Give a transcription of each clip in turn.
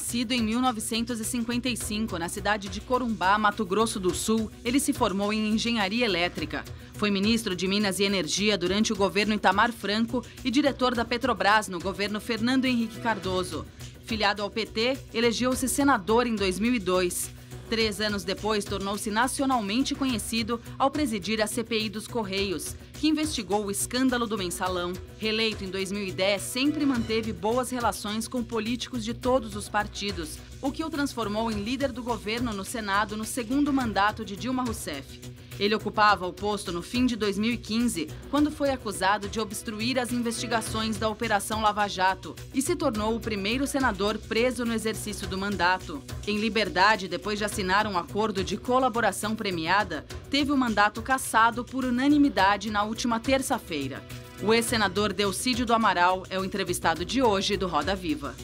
nascido em 1955 na cidade de Corumbá, Mato Grosso do Sul, ele se formou em engenharia elétrica. Foi ministro de Minas e Energia durante o governo Itamar Franco e diretor da Petrobras no governo Fernando Henrique Cardoso. Filiado ao PT, elegeu-se senador em 2002. Três anos depois, tornou-se nacionalmente conhecido ao presidir a CPI dos Correios, que investigou o escândalo do mensalão. Reeleito em 2010, sempre manteve boas relações com políticos de todos os partidos, o que o transformou em líder do governo no Senado no segundo mandato de Dilma Rousseff. Ele ocupava o posto no fim de 2015, quando foi acusado de obstruir as investigações da Operação Lava Jato e se tornou o primeiro senador preso no exercício do mandato. Em liberdade, depois de assinar um acordo de colaboração premiada, teve o mandato cassado por unanimidade na última terça-feira. O ex-senador Delcídio do Amaral é o entrevistado de hoje do Roda Viva.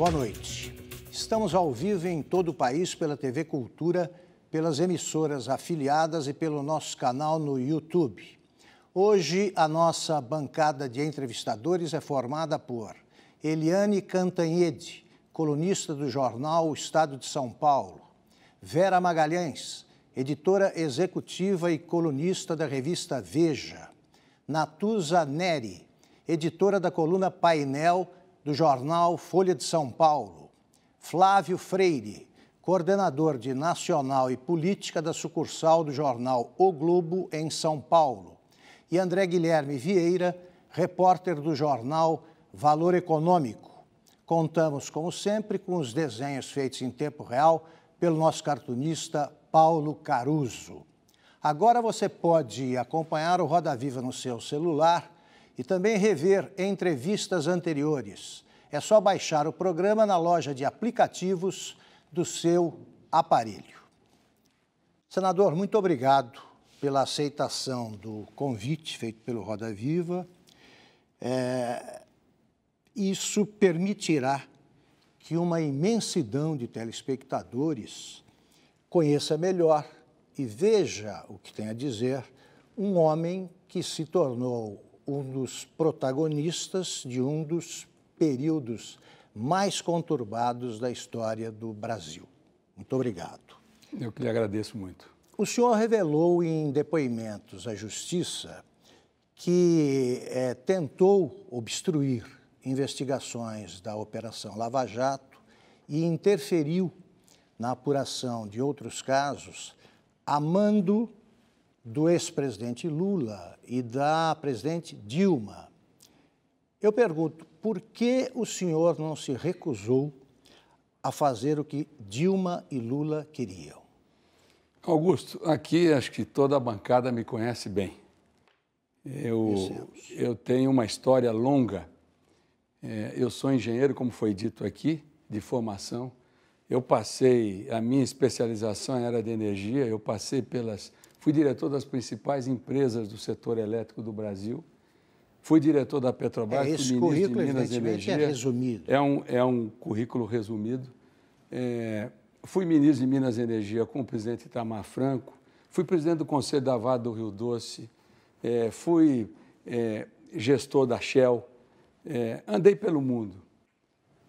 Boa noite. Estamos ao vivo em todo o país pela TV Cultura, pelas emissoras afiliadas e pelo nosso canal no YouTube. Hoje, a nossa bancada de entrevistadores é formada por Eliane Cantanhede, colunista do jornal O Estado de São Paulo, Vera Magalhães, editora executiva e colunista da revista Veja, Natuza Neri, editora da coluna Painel do jornal Folha de São Paulo, Flávio Freire, coordenador de Nacional e Política da sucursal do jornal O Globo, em São Paulo, e André Guilherme Vieira, repórter do jornal Valor Econômico. Contamos, como sempre, com os desenhos feitos em tempo real pelo nosso cartunista Paulo Caruso. Agora você pode acompanhar o Roda Viva no seu celular e também rever entrevistas anteriores. É só baixar o programa na loja de aplicativos do seu aparelho. Senador, muito obrigado pela aceitação do convite feito pelo Roda Viva. É, isso permitirá que uma imensidão de telespectadores conheça melhor e veja o que tem a dizer um homem que se tornou um dos protagonistas de um dos períodos mais conturbados da história do Brasil. Muito obrigado. Eu que lhe agradeço muito. O senhor revelou em depoimentos à justiça que é, tentou obstruir investigações da Operação Lava Jato e interferiu na apuração de outros casos, amando do ex-presidente Lula e da presidente Dilma. Eu pergunto, por que o senhor não se recusou a fazer o que Dilma e Lula queriam? Augusto, aqui acho que toda a bancada me conhece bem. Eu, eu tenho uma história longa. É, eu sou engenheiro, como foi dito aqui, de formação. Eu passei, a minha especialização era de energia, eu passei pelas fui diretor das principais empresas do setor elétrico do Brasil, fui diretor da Petrobras, é, esse currículo, de Minas é Energia. É resumido. É um, é um currículo resumido. É, fui ministro de Minas Energia com o presidente Itamar Franco, fui presidente do Conselho da Vada do Rio Doce, é, fui é, gestor da Shell, é, andei pelo mundo.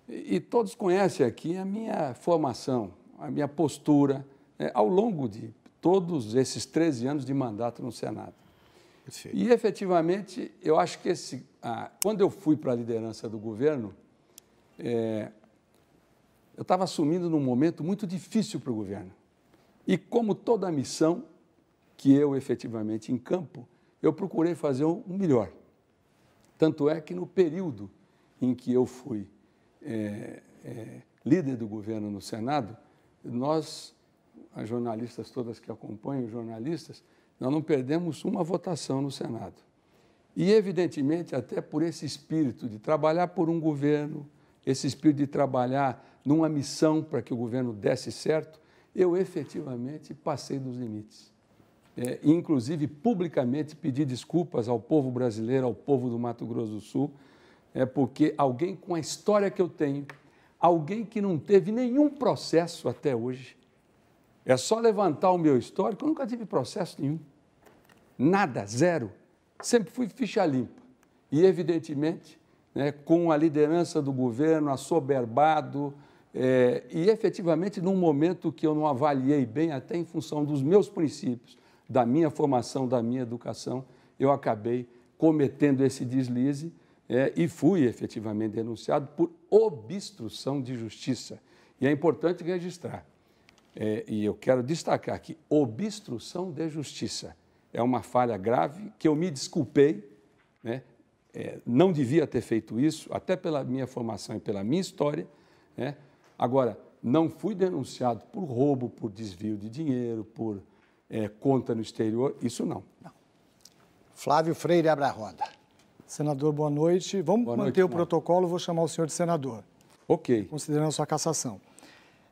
E, e, todos conhecem aqui a minha formação, a minha postura é, ao longo de todos esses 13 anos de mandato no Senado. Perfeito. E efetivamente, eu acho que esse, ah, quando eu fui para a liderança do governo, é, eu estava assumindo num momento muito difícil para o governo. E como toda a missão que eu efetivamente encampo, eu procurei fazer o um melhor. Tanto é que no período em que eu fui é, é, líder do governo no Senado, nós as jornalistas todas que acompanham, os jornalistas, nós não perdemos uma votação no Senado. E, evidentemente, até por esse espírito de trabalhar por um governo, esse espírito de trabalhar numa missão para que o governo desse certo, eu efetivamente passei dos limites. É, inclusive, publicamente pedi desculpas ao povo brasileiro, ao povo do Mato Grosso do Sul, é porque alguém com a história que eu tenho, alguém que não teve nenhum processo até hoje, é só levantar o meu histórico, eu nunca tive processo nenhum. Nada, zero. Sempre fui ficha limpa. E, evidentemente, né, com a liderança do governo assoberbado, é, e efetivamente num momento que eu não avaliei bem, até em função dos meus princípios, da minha formação, da minha educação, eu acabei cometendo esse deslize é, e fui efetivamente denunciado por obstrução de justiça. E é importante registrar é, e eu quero destacar que obstrução de justiça é uma falha grave que eu me desculpei, né? É, não devia ter feito isso, até pela minha formação e pela minha história. Né? Agora, não fui denunciado por roubo, por desvio de dinheiro, por é, conta no exterior, isso não. não. Flávio Freire abre a roda. Senador, boa noite. Vamos boa manter noite, o protocolo, vou chamar o senhor de senador. Ok. Considerando a sua cassação.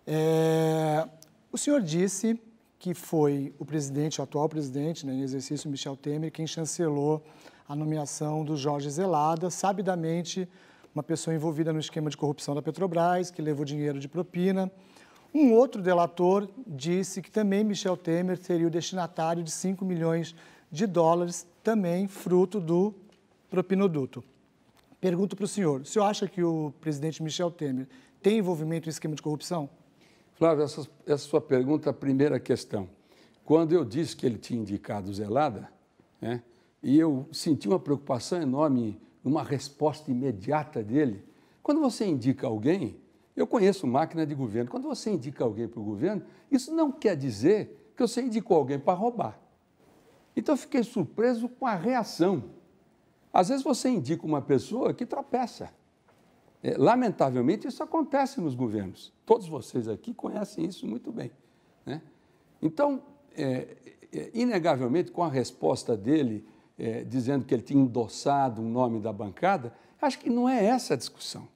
É, o senhor disse que foi o presidente, o atual presidente, né, em exercício, Michel Temer, quem chancelou a nomeação do Jorge Zelada, sabidamente uma pessoa envolvida no esquema de corrupção da Petrobras, que levou dinheiro de propina. Um outro delator disse que também Michel Temer seria o destinatário de 5 milhões de dólares, também fruto do propinoduto. Pergunto para o senhor, o senhor acha que o presidente Michel Temer tem envolvimento em esquema de corrupção? Flávio, essa, essa sua pergunta, a primeira questão. Quando eu disse que ele tinha indicado Zelada, né, e eu senti uma preocupação enorme, numa resposta imediata dele, quando você indica alguém, eu conheço máquina de governo, quando você indica alguém para o governo, isso não quer dizer que você indicou alguém para roubar. Então eu fiquei surpreso com a reação. Às vezes você indica uma pessoa que tropeça. É, lamentavelmente, isso acontece nos governos. Todos vocês aqui conhecem isso muito bem. Né? Então, é, é, inegavelmente, com a resposta dele, é, dizendo que ele tinha endossado um nome da bancada, acho que não é essa a discussão.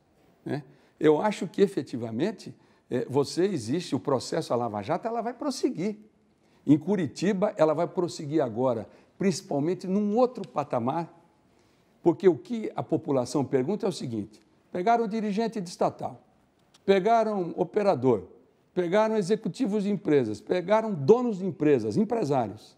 Né? Eu acho que, efetivamente, é, você existe, o processo a Lava Jato, ela vai prosseguir. Em Curitiba, ela vai prosseguir agora, principalmente num outro patamar, porque o que a população pergunta é o seguinte Pegaram dirigente de estatal, pegaram operador, pegaram executivos de empresas, pegaram donos de empresas, empresários.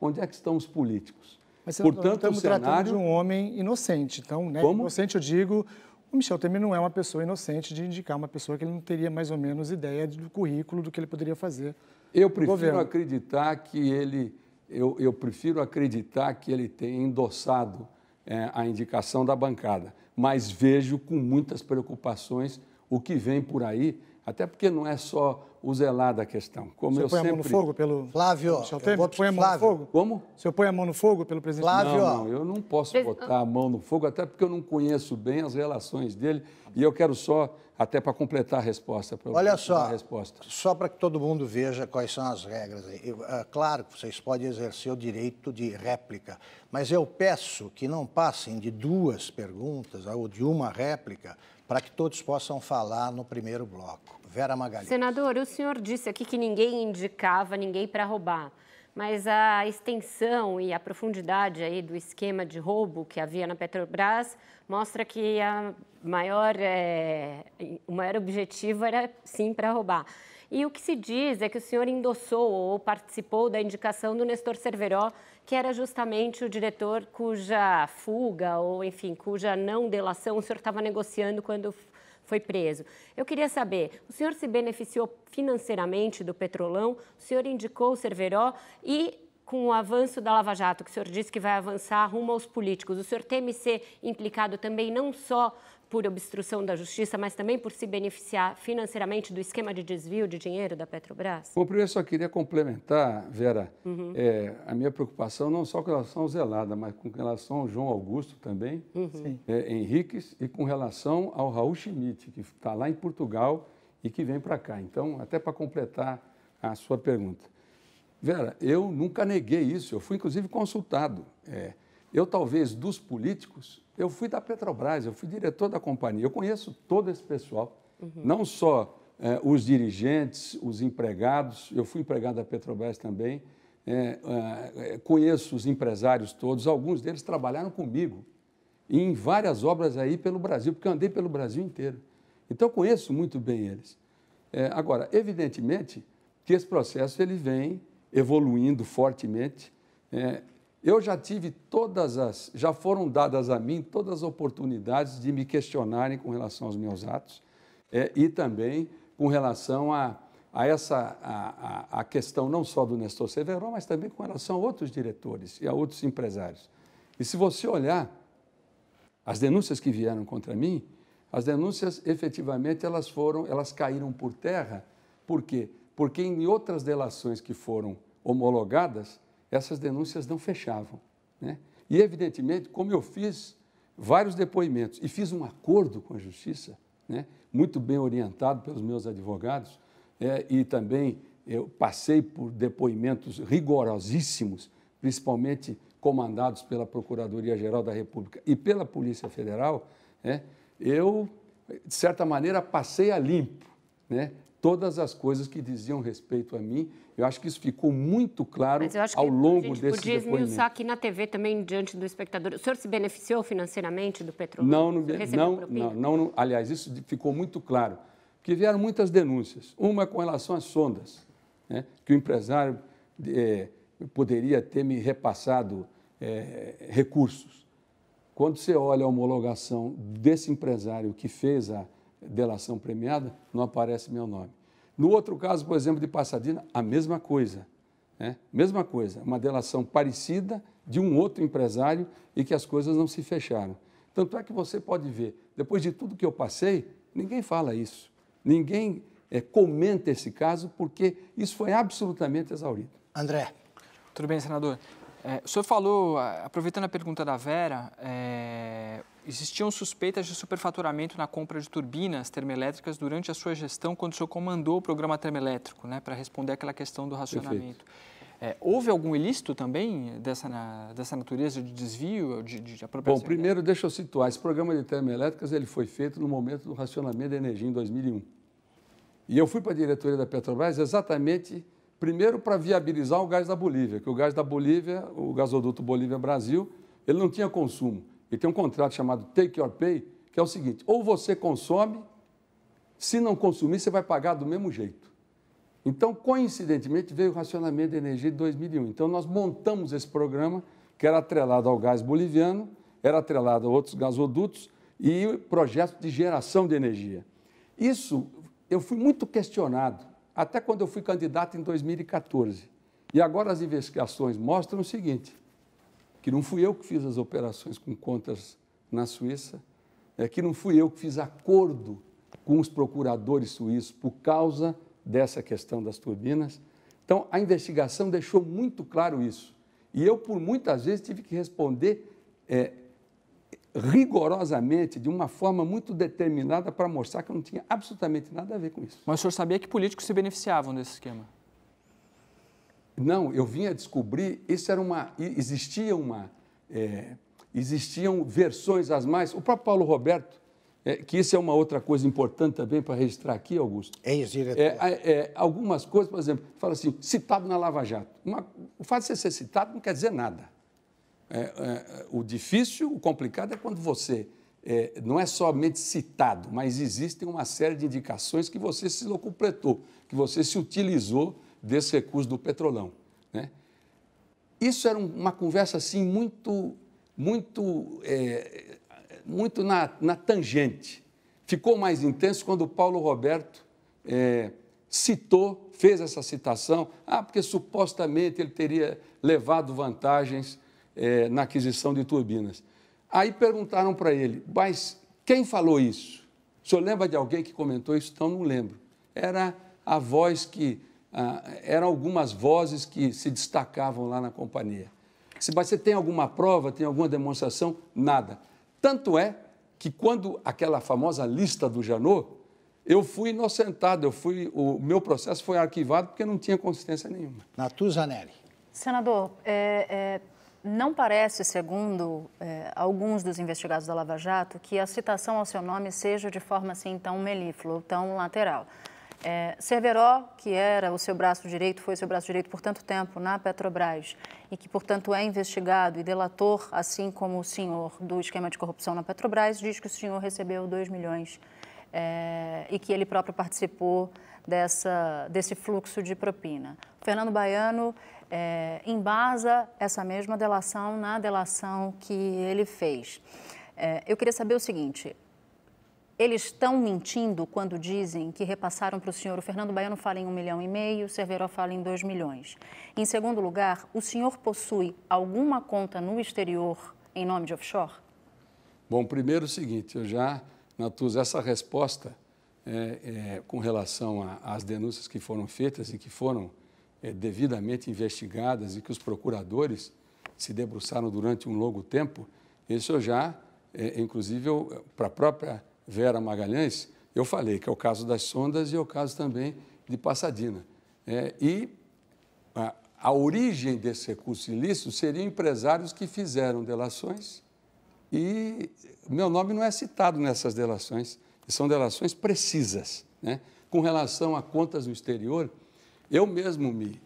Onde é que estão os políticos? Mas, Portanto, estamos cenário... tratando de um homem inocente. Então, né? Como? inocente eu digo, o Michel Temer não é uma pessoa inocente de indicar uma pessoa que ele não teria mais ou menos ideia do currículo do que ele poderia fazer. Eu prefiro governo. acreditar que ele, eu, eu, prefiro acreditar que ele tenha endossado é, a indicação da bancada mas vejo com muitas preocupações o que vem por aí, até porque não é só o zelar da questão. Como o eu põe sempre... a mão no fogo pelo Flávio? Michel Põe a mão Flávio. no fogo? Como? O senhor põe a mão no fogo pelo presidente? Flávio. Não, não, eu não posso botar a mão no fogo, até porque eu não conheço bem as relações dele e eu quero só, até para completar a resposta. Olha só, resposta. só para que todo mundo veja quais são as regras. É claro que vocês podem exercer o direito de réplica, mas eu peço que não passem de duas perguntas ou de uma réplica para que todos possam falar no primeiro bloco. Vera Magalhães. Senador, o senhor disse aqui que ninguém indicava ninguém para roubar, mas a extensão e a profundidade aí do esquema de roubo que havia na Petrobras mostra que maior, é, o maior objetivo era sim para roubar. E o que se diz é que o senhor endossou ou participou da indicação do Nestor Cerveró, que era justamente o diretor cuja fuga ou, enfim, cuja não delação o senhor estava negociando quando foi preso. Eu queria saber, o senhor se beneficiou financeiramente do Petrolão? O senhor indicou o Cerveró e com o avanço da Lava Jato, que o senhor disse que vai avançar rumo aos políticos, o senhor teme ser implicado também não só por obstrução da justiça, mas também por se beneficiar financeiramente do esquema de desvio de dinheiro da Petrobras? Bom, primeiro só queria complementar, Vera, uhum. é, a minha preocupação não só com relação ao Zelada, mas com relação ao João Augusto também, uhum. é, Henriques, e com relação ao Raul Schmidt, que está lá em Portugal e que vem para cá. Então, até para completar a sua pergunta. Vera, eu nunca neguei isso, eu fui inclusive consultado. É, eu, talvez, dos políticos, eu fui da Petrobras, eu fui diretor da companhia, eu conheço todo esse pessoal, uhum. não só eh, os dirigentes, os empregados, eu fui empregado da Petrobras também, eh, eh, conheço os empresários todos, alguns deles trabalharam comigo em várias obras aí pelo Brasil, porque eu andei pelo Brasil inteiro. Então, eu conheço muito bem eles. agora, evidentemente que esse processo ele vem evoluindo fortemente, é, eu já tive todas as, já foram dadas a mim todas as oportunidades de me questionarem com relação aos meus atos é, e também com relação a, a essa a, a, a, questão não só do Nestor Severo, mas também com relação a outros diretores e a outros empresários. E se você olhar as denúncias que vieram contra mim, as denúncias efetivamente elas foram, elas caíram por terra. Por quê? Porque em outras delações que foram homologadas, essas denúncias não fechavam. Né? E, evidentemente, como eu fiz vários depoimentos e fiz um acordo com a Justiça, né? muito bem orientado pelos meus advogados, é, e também eu passei por depoimentos rigorosíssimos, principalmente comandados pela Procuradoria-Geral da República e pela Polícia Federal, né? eu, de certa maneira, passei a limpo né? todas as coisas que diziam respeito a mim. Eu acho que isso ficou muito claro ao longo desse depoimento. Podia esmiuçar aqui na TV também diante do espectador. O senhor se beneficiou financeiramente do petróleo? Não, não, não, não, não, não. Aliás, isso ficou muito claro, porque vieram muitas denúncias. Uma com relação às sondas, né, que o empresário é, poderia ter me repassado é, recursos. Quando você olha a homologação desse empresário que fez a delação premiada, não aparece meu nome. No outro caso, por exemplo, de Passadina, a mesma coisa. Né? Mesma coisa, uma delação parecida de um outro empresário e que as coisas não se fecharam. Tanto é que você pode ver, depois de tudo que eu passei, ninguém fala isso. Ninguém é, comenta esse caso porque isso foi absolutamente exaurido. André. Tudo bem, senador? É, o senhor falou, aproveitando a pergunta da Vera, é, existiam suspeitas de superfaturamento na compra de turbinas termoelétricas durante a sua gestão, quando o senhor comandou o programa termoelétrico, né, para responder aquela questão do racionamento. É, houve algum ilícito também dessa, na, dessa natureza de desvio, de, de apropriação? Bom, primeiro deixa eu situar, esse programa de termoelétricas ele foi feito no momento do racionamento da energia em 2001. E eu fui para a diretoria da Petrobras exatamente primeiro para viabilizar o gás da Bolívia, que o gás da Bolívia, o gasoduto Bolívia-Brasil, ele não tinha consumo. E tem um contrato chamado Take Your Pay, que é o seguinte: ou você consome, se não consumir, você vai pagar do mesmo jeito. Então, coincidentemente, veio o racionamento de energia de 2001. Então, nós montamos esse programa, que era atrelado ao gás boliviano, era atrelado a outros gasodutos e projetos de geração de energia. Isso eu fui muito questionado, até quando eu fui candidato em 2014. E agora as investigações mostram o seguinte: que não fui eu que fiz as operações com contas na Suíça, é que não fui eu que fiz acordo com os procuradores suíços por causa dessa questão das turbinas. Então, a investigação deixou muito claro isso. E eu, por muitas vezes, tive que responder é, rigorosamente, de uma forma muito determinada, para mostrar que eu não tinha absolutamente nada a ver com isso. Mas o senhor sabia que políticos se beneficiavam desse esquema? Não, eu vinha descobrir, isso era uma, existia uma, é, existiam versões as mais, o próprio Paulo Roberto, é, que isso é uma outra coisa importante também para registrar aqui, Augusto. É, isso, diretor é, é, algumas coisas, por exemplo, fala assim, citado na Lava Jato. Uma, o fato de você ser citado não quer dizer nada. É, o difícil, o complicado é quando você é, não é somente citado, mas existem uma série de indicações que você se completou, que você se utilizou desse recurso do petrolão. Né? Isso era uma conversa assim muito, muito, é, muito na, na, tangente. Ficou mais intenso quando o Paulo Roberto é, citou, fez essa citação, ah, porque supostamente ele teria levado vantagens é, na aquisição de turbinas. Aí perguntaram para ele, mas quem falou isso? O senhor lembra de alguém que comentou isso? Então, não lembro. Era a voz que ah, eram algumas vozes que se destacavam lá na companhia. Se você tem alguma prova, tem alguma demonstração, nada. Tanto é que quando aquela famosa lista do Janot, eu fui inocentado, eu fui, o meu processo foi arquivado porque não tinha consistência nenhuma. Natuzanelli. Senador, é, é, não parece, segundo é, alguns dos investigados da Lava Jato, que a citação ao seu nome seja de forma assim tão melíflua, tão lateral. É, Cerveró, que era o seu braço direito, foi seu braço direito por tanto tempo na Petrobras e que, portanto, é investigado e delator, assim como o senhor do esquema de corrupção na Petrobras, diz que o senhor recebeu 2 milhões é, e que ele próprio participou dessa, desse fluxo de propina. Fernando Baiano é, embasa essa mesma delação na delação que ele fez. É, eu queria saber o seguinte: eles estão mentindo quando dizem que repassaram para o senhor. O Fernando Baiano fala em um milhão e meio, o Cerveró fala em dois milhões. Em segundo lugar, o senhor possui alguma conta no exterior em nome de offshore? Bom, primeiro o seguinte, eu já, Natuz, essa resposta é, é, com relação às denúncias que foram feitas e que foram é, devidamente investigadas e que os procuradores se debruçaram durante um longo tempo, isso eu já, é, inclusive, para a própria Vera Magalhães, eu falei que é o caso das sondas e é o caso também de Passadina. É, e a, a, origem desse recurso ilícito seriam empresários que fizeram delações e meu nome não é citado nessas delações, são delações precisas. Né? Com relação a contas no exterior, eu mesmo me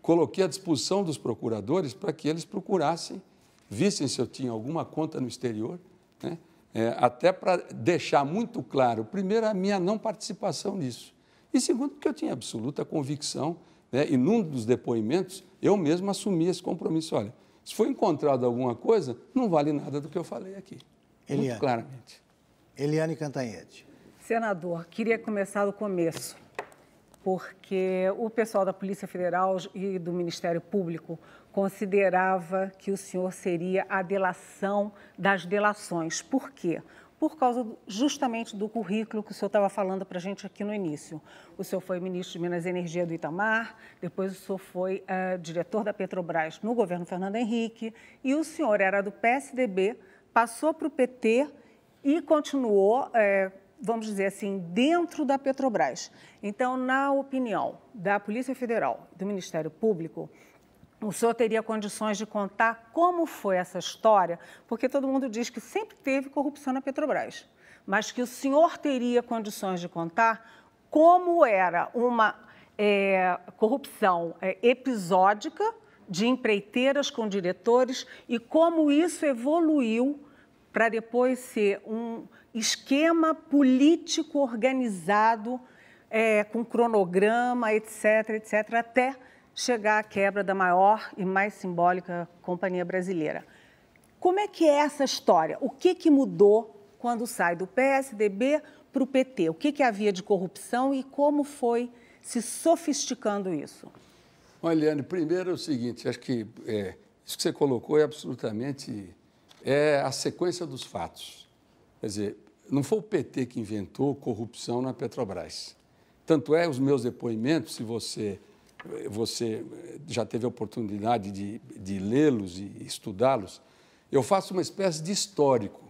coloquei à disposição dos procuradores para que eles procurassem, vissem se eu tinha alguma conta no exterior, né? É, até para deixar muito claro, primeiro, a minha não participação nisso. E segundo, que eu tinha absoluta convicção, né, e num dos depoimentos, eu mesmo assumi esse compromisso. Olha, se foi encontrado alguma coisa, não vale nada do que eu falei aqui. Eliane. Muito claramente. Eliane Cantanhete. Senador, queria começar do começo, porque o pessoal da Polícia Federal e do Ministério Público considerava que o senhor seria a delação das delações. Por quê? Por causa justamente do currículo que o senhor estava falando para a gente aqui no início. O senhor foi ministro de Minas e Energia do Itamar, depois o senhor foi uh, diretor da Petrobras no governo Fernando Henrique, e o senhor era do PSDB, passou para o PT e continuou, é, vamos dizer assim, dentro da Petrobras. Então, na opinião da Polícia Federal, do Ministério Público, o senhor teria condições de contar como foi essa história? Porque todo mundo diz que sempre teve corrupção na Petrobras, mas que o senhor teria condições de contar como era uma é, corrupção é, episódica de empreiteiras com diretores e como isso evoluiu para depois ser um esquema político organizado é, com cronograma, etc., etc., até chegar à quebra da maior e mais simbólica companhia brasileira. Como é que é essa história? O que, que mudou quando sai do PSDB para o PT? O que, que havia de corrupção e como foi se sofisticando isso? Olha, Eliane, primeiro é o seguinte, acho que é, isso que você colocou é absolutamente é a sequência dos fatos. Quer dizer, não foi o PT que inventou corrupção na Petrobras. Tanto é os meus depoimentos, se você você eh, já teve a oportunidade de, de lê-los e estudá-los, eu faço uma espécie de histórico.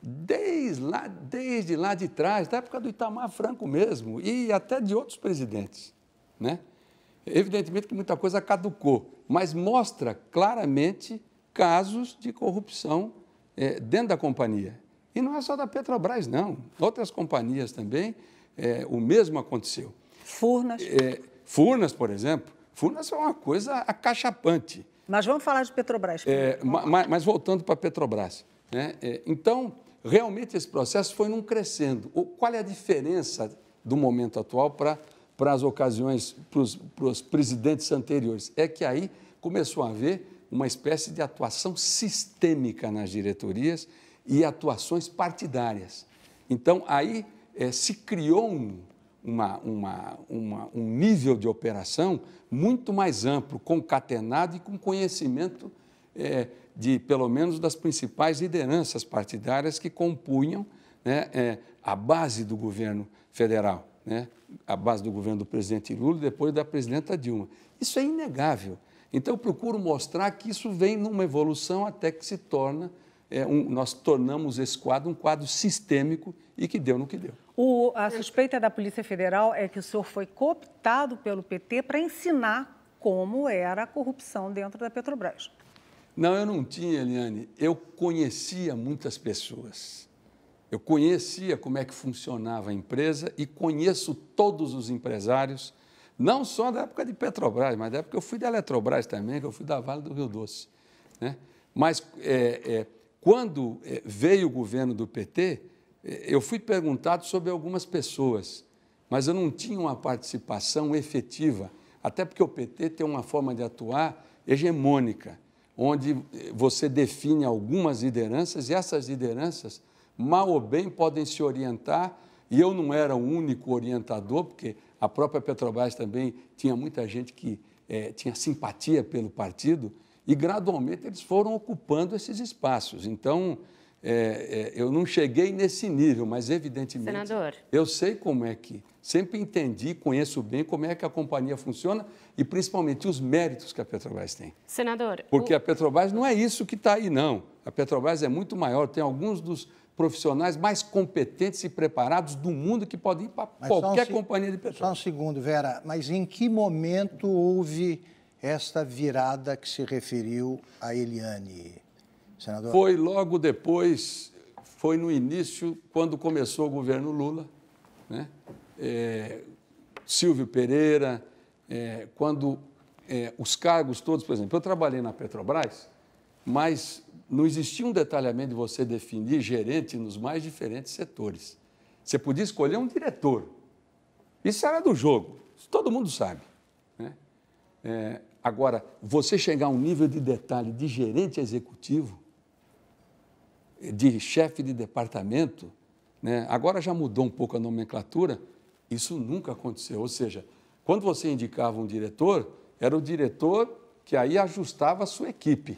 Desde lá, desde lá de trás, da época do Itamar Franco mesmo, e até de outros presidentes. Né? Evidentemente que muita coisa caducou, mas mostra claramente casos de corrupção é, dentro da companhia. E não é só da Petrobras, não. Outras companhias também, é, o mesmo aconteceu. Furnas. É, Furnas, por exemplo, Furnas é uma coisa acachapante. Mas vamos falar de Petrobras. É, mas, mas, voltando para a Petrobras. Né? É, então, realmente esse processo foi num crescendo. O, qual é a diferença do momento atual para para as ocasiões, para os presidentes anteriores. É que aí começou a haver uma espécie de atuação sistêmica nas diretorias e atuações partidárias. Então, aí é, se criou um, uma, uma, uma, um nível de operação muito mais amplo, concatenado e com conhecimento é, de, pelo menos, das principais lideranças partidárias que compunham né, é, a base do governo federal, né, a base do governo do presidente Lula e depois da presidenta Dilma. Isso é inegável. Então, eu procuro mostrar que isso vem numa evolução até que se torna é um, nós tornamos esse quadro um quadro sistêmico e que deu no que deu. O, a suspeita da Polícia Federal é que o senhor foi cooptado pelo PT para ensinar como era a corrupção dentro da Petrobras. Não, eu não tinha, Eliane. Eu conhecia muitas pessoas. Eu conhecia como é que funcionava a empresa e conheço todos os empresários, não só da época de Petrobras, mas da época que eu fui da Eletrobras também, que eu fui da Vale do Rio Doce. Né? Mas é, é, quando eh, veio o governo do PT, eh, eu fui perguntado sobre algumas pessoas, mas eu não tinha uma participação efetiva, até porque o PT tem uma forma de atuar hegemônica, onde eh, você define algumas lideranças e essas lideranças, mal ou bem, podem se orientar. E eu não era o único orientador, porque a própria Petrobras também tinha muita gente que é, tinha simpatia pelo partido, e gradualmente eles foram ocupando esses espaços. Então, é, é, eu não cheguei nesse nível, mas evidentemente. Senador. Eu sei como é que. Sempre entendi, conheço bem como é que a companhia funciona e principalmente os méritos que a Petrobras tem. Senador. Porque o... a Petrobras não é isso que está aí, não. A Petrobras é muito maior, tem alguns dos profissionais mais competentes e preparados do mundo que podem ir para qualquer um, companhia de petróleo. Só um segundo, Vera, mas em que momento houve esta virada que se referiu a Eliane, senador? Foi logo depois, foi no início, quando começou o governo Lula, né? É, Silvio Pereira, é, quando é, os cargos todos, por exemplo, eu trabalhei na Petrobras, mas não existia um detalhamento de você definir gerente nos mais diferentes setores. Você podia escolher um diretor. Isso era do jogo, todo mundo sabe. Né? É, Agora, você chegar a um nível de detalhe de gerente executivo, de chefe de departamento, né? agora já mudou um pouco a nomenclatura, isso nunca aconteceu. Ou seja, quando você indicava um diretor, era o diretor que aí ajustava a sua equipe.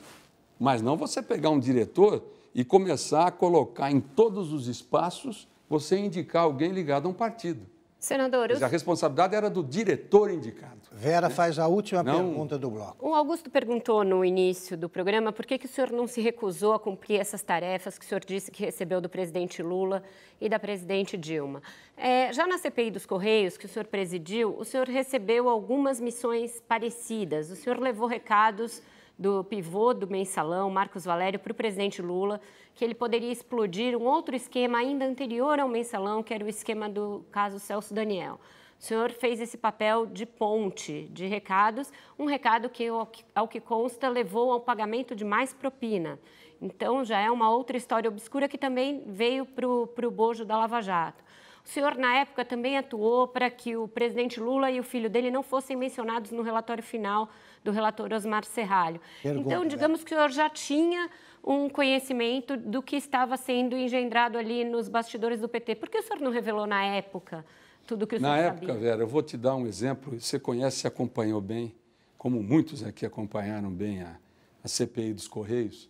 Mas não você pegar um diretor e começar a colocar em todos os espaços você indicar alguém ligado a um partido. Senador, eu... É, a responsabilidade era do diretor indicado. Vera né? faz a última não... pergunta do bloco. O Augusto perguntou no início do programa por que, que o senhor não se recusou a cumprir essas tarefas que o senhor disse que recebeu do presidente Lula e da presidente Dilma. É, já na CPI dos Correios, que o senhor presidiu, o senhor recebeu algumas missões parecidas. O senhor levou recados do pivô do mensalão, Marcos Valério, para o presidente Lula, que ele poderia explodir um outro esquema ainda anterior ao mensalão, que era o esquema do caso Celso Daniel. O senhor fez esse papel de ponte de recados, um recado que, ao que consta, levou ao pagamento de mais propina. Então, já é uma outra história obscura que também veio para o bojo da Lava Jato. O senhor, na época, também atuou para que o presidente Lula e o filho dele não fossem mencionados no relatório final do relator Osmar Serralho. Pergunta, então, né? digamos né? que o senhor já tinha um conhecimento do que estava sendo engendrado ali nos bastidores do PT. Por que o senhor não revelou na época tudo que o senhor na sabia? Na época, Vera, eu vou te dar um exemplo. Você conhece e acompanhou bem, como muitos aqui acompanharam bem a, a CPI dos Correios.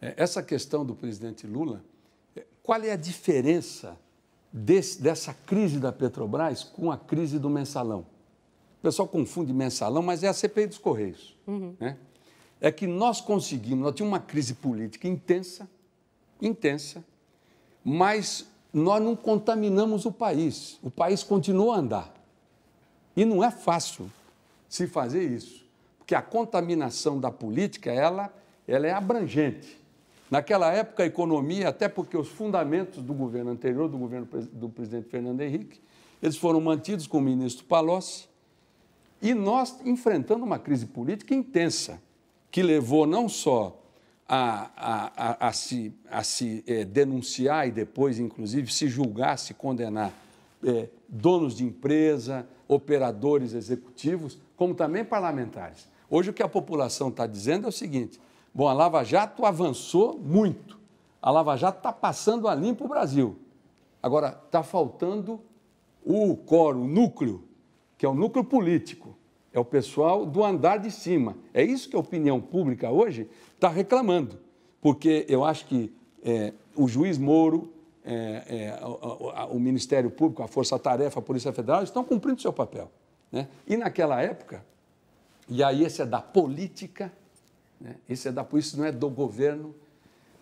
É, essa questão do presidente Lula, é, qual é a diferença desse, dessa crise da Petrobras com a crise do mensalão? pessoal confunde mensalão, mas é a CPI dos Correios. Uhum. Né? É que nós conseguimos, nós tínhamos uma crise política intensa, intensa, mas nós não contaminamos o país. O país continua a andar. E não é fácil se fazer isso, porque a contaminação da política, ela, ela é abrangente. Naquela época, a economia, até porque os fundamentos do governo anterior, do governo do presidente Fernando Henrique, eles foram mantidos com o ministro Palocci, e nós enfrentando uma crise política intensa, que levou não só a, a, a, a se, a se é, denunciar e depois, inclusive, se julgar, se condenar é, donos de empresa, operadores executivos, como também parlamentares. Hoje, o que a população está dizendo é o seguinte: bom, a Lava Jato avançou muito, a Lava Jato está passando a limpo o Brasil. Agora, está faltando o coro, o núcleo que é o núcleo político, é o pessoal do andar de cima. É isso que a opinião pública hoje está reclamando, porque eu acho que é, o juiz Moro, é, é, o, a, o, Ministério Público, a Força Tarefa, a Polícia Federal estão cumprindo seu papel. Né? E naquela época, e aí esse é da política, né? esse é da polícia, não é do governo.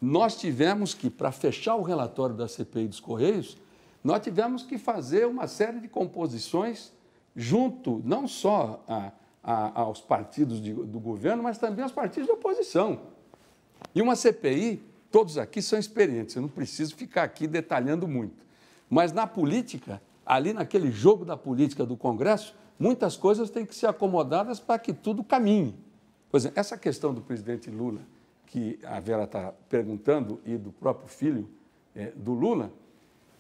Nós tivemos que, para fechar o relatório da CPI dos Correios, nós tivemos que fazer uma série de composições junto não só a, a, aos partidos de, do governo, mas também aos partidos de oposição. E uma CPI, todos aqui são experientes, eu não preciso ficar aqui detalhando muito. Mas na política, ali naquele jogo da política do Congresso, muitas coisas têm que ser acomodadas para que tudo caminhe. Por exemplo, essa questão do presidente Lula, que a Vera está perguntando, e do próprio filho é, do Lula,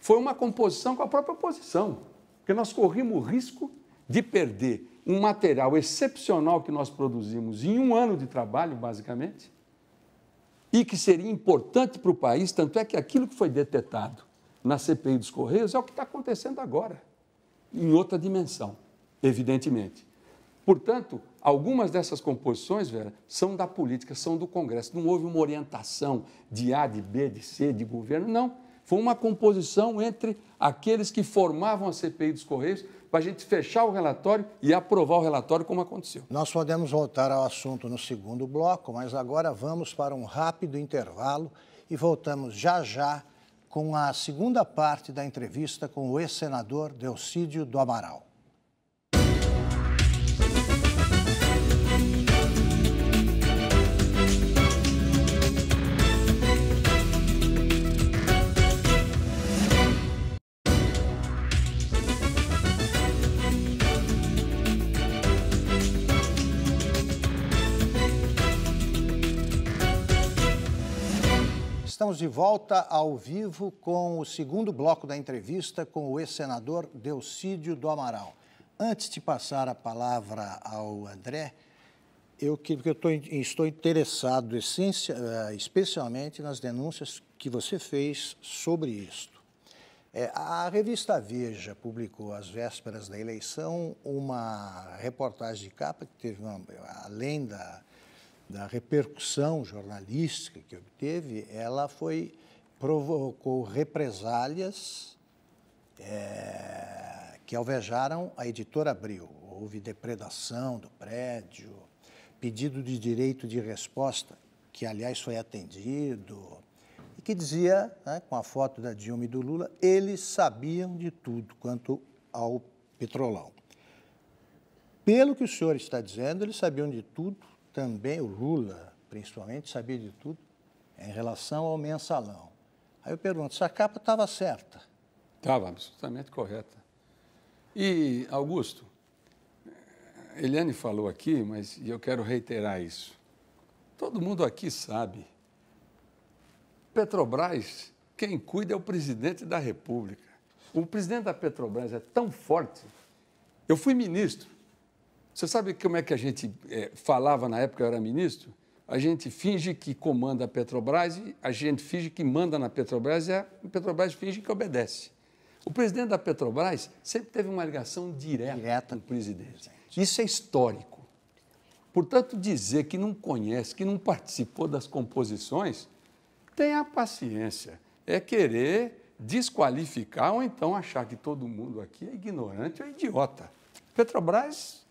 foi uma composição com a própria oposição, porque nós corrimos o risco de perder um material excepcional que nós produzimos em um ano de trabalho, basicamente, e que seria importante para o país, tanto é que aquilo que foi detetado na CPI dos Correios é o que está acontecendo agora, em outra dimensão, evidentemente. Portanto, algumas dessas composições, Vera, são da política, são do Congresso. Não houve uma orientação de A, de B, de C, de governo, não. Foi uma composição entre aqueles que formavam a CPI dos Correios, para a gente fechar o relatório e aprovar o relatório como aconteceu. Nós podemos voltar ao assunto no segundo bloco, mas agora vamos para um rápido intervalo e voltamos já já com a segunda parte da entrevista com o ex-senador Delcídio do Amaral. Estamos de volta ao vivo com o segundo bloco da entrevista com o ex-senador Delcídio do Amaral. Antes de passar a palavra ao André, eu, que, eu tô, estou interessado eh, especialmente nas denúncias que você fez sobre isto. É, a revista Veja publicou, às vésperas da eleição, uma reportagem de capa que teve, uma, além da, da repercussão jornalística que obteve, ela foi provocou represálias é, que alvejaram a editora Abril. Houve depredação do prédio, pedido de direito de resposta, que aliás foi atendido, e que dizia, né, com a foto da Dilma e do Lula, eles sabiam de tudo quanto ao petrolão. Pelo que o senhor está dizendo, eles sabiam de tudo também o Lula, principalmente, sabia de tudo em relação ao mensalão. Aí eu pergunto, se a capa estava certa? Estava absolutamente correta. E, Augusto, Eliane falou aqui, mas eu quero reiterar isso. Todo mundo aqui sabe. Petrobras, quem cuida é o presidente da República. O presidente da Petrobras é tão forte. Eu fui ministro você sabe como é que a gente é, falava na época que eu era ministro? A gente finge que comanda a Petrobras, a gente finge que manda na Petrobras e a Petrobras finge que obedece. O presidente da Petrobras sempre teve uma ligação direta, direta. com o presidente. Isso é histórico. Portanto, dizer que não conhece, que não participou das composições, tenha paciência. É querer desqualificar ou então achar que todo mundo aqui é ignorante ou idiota. Petrobras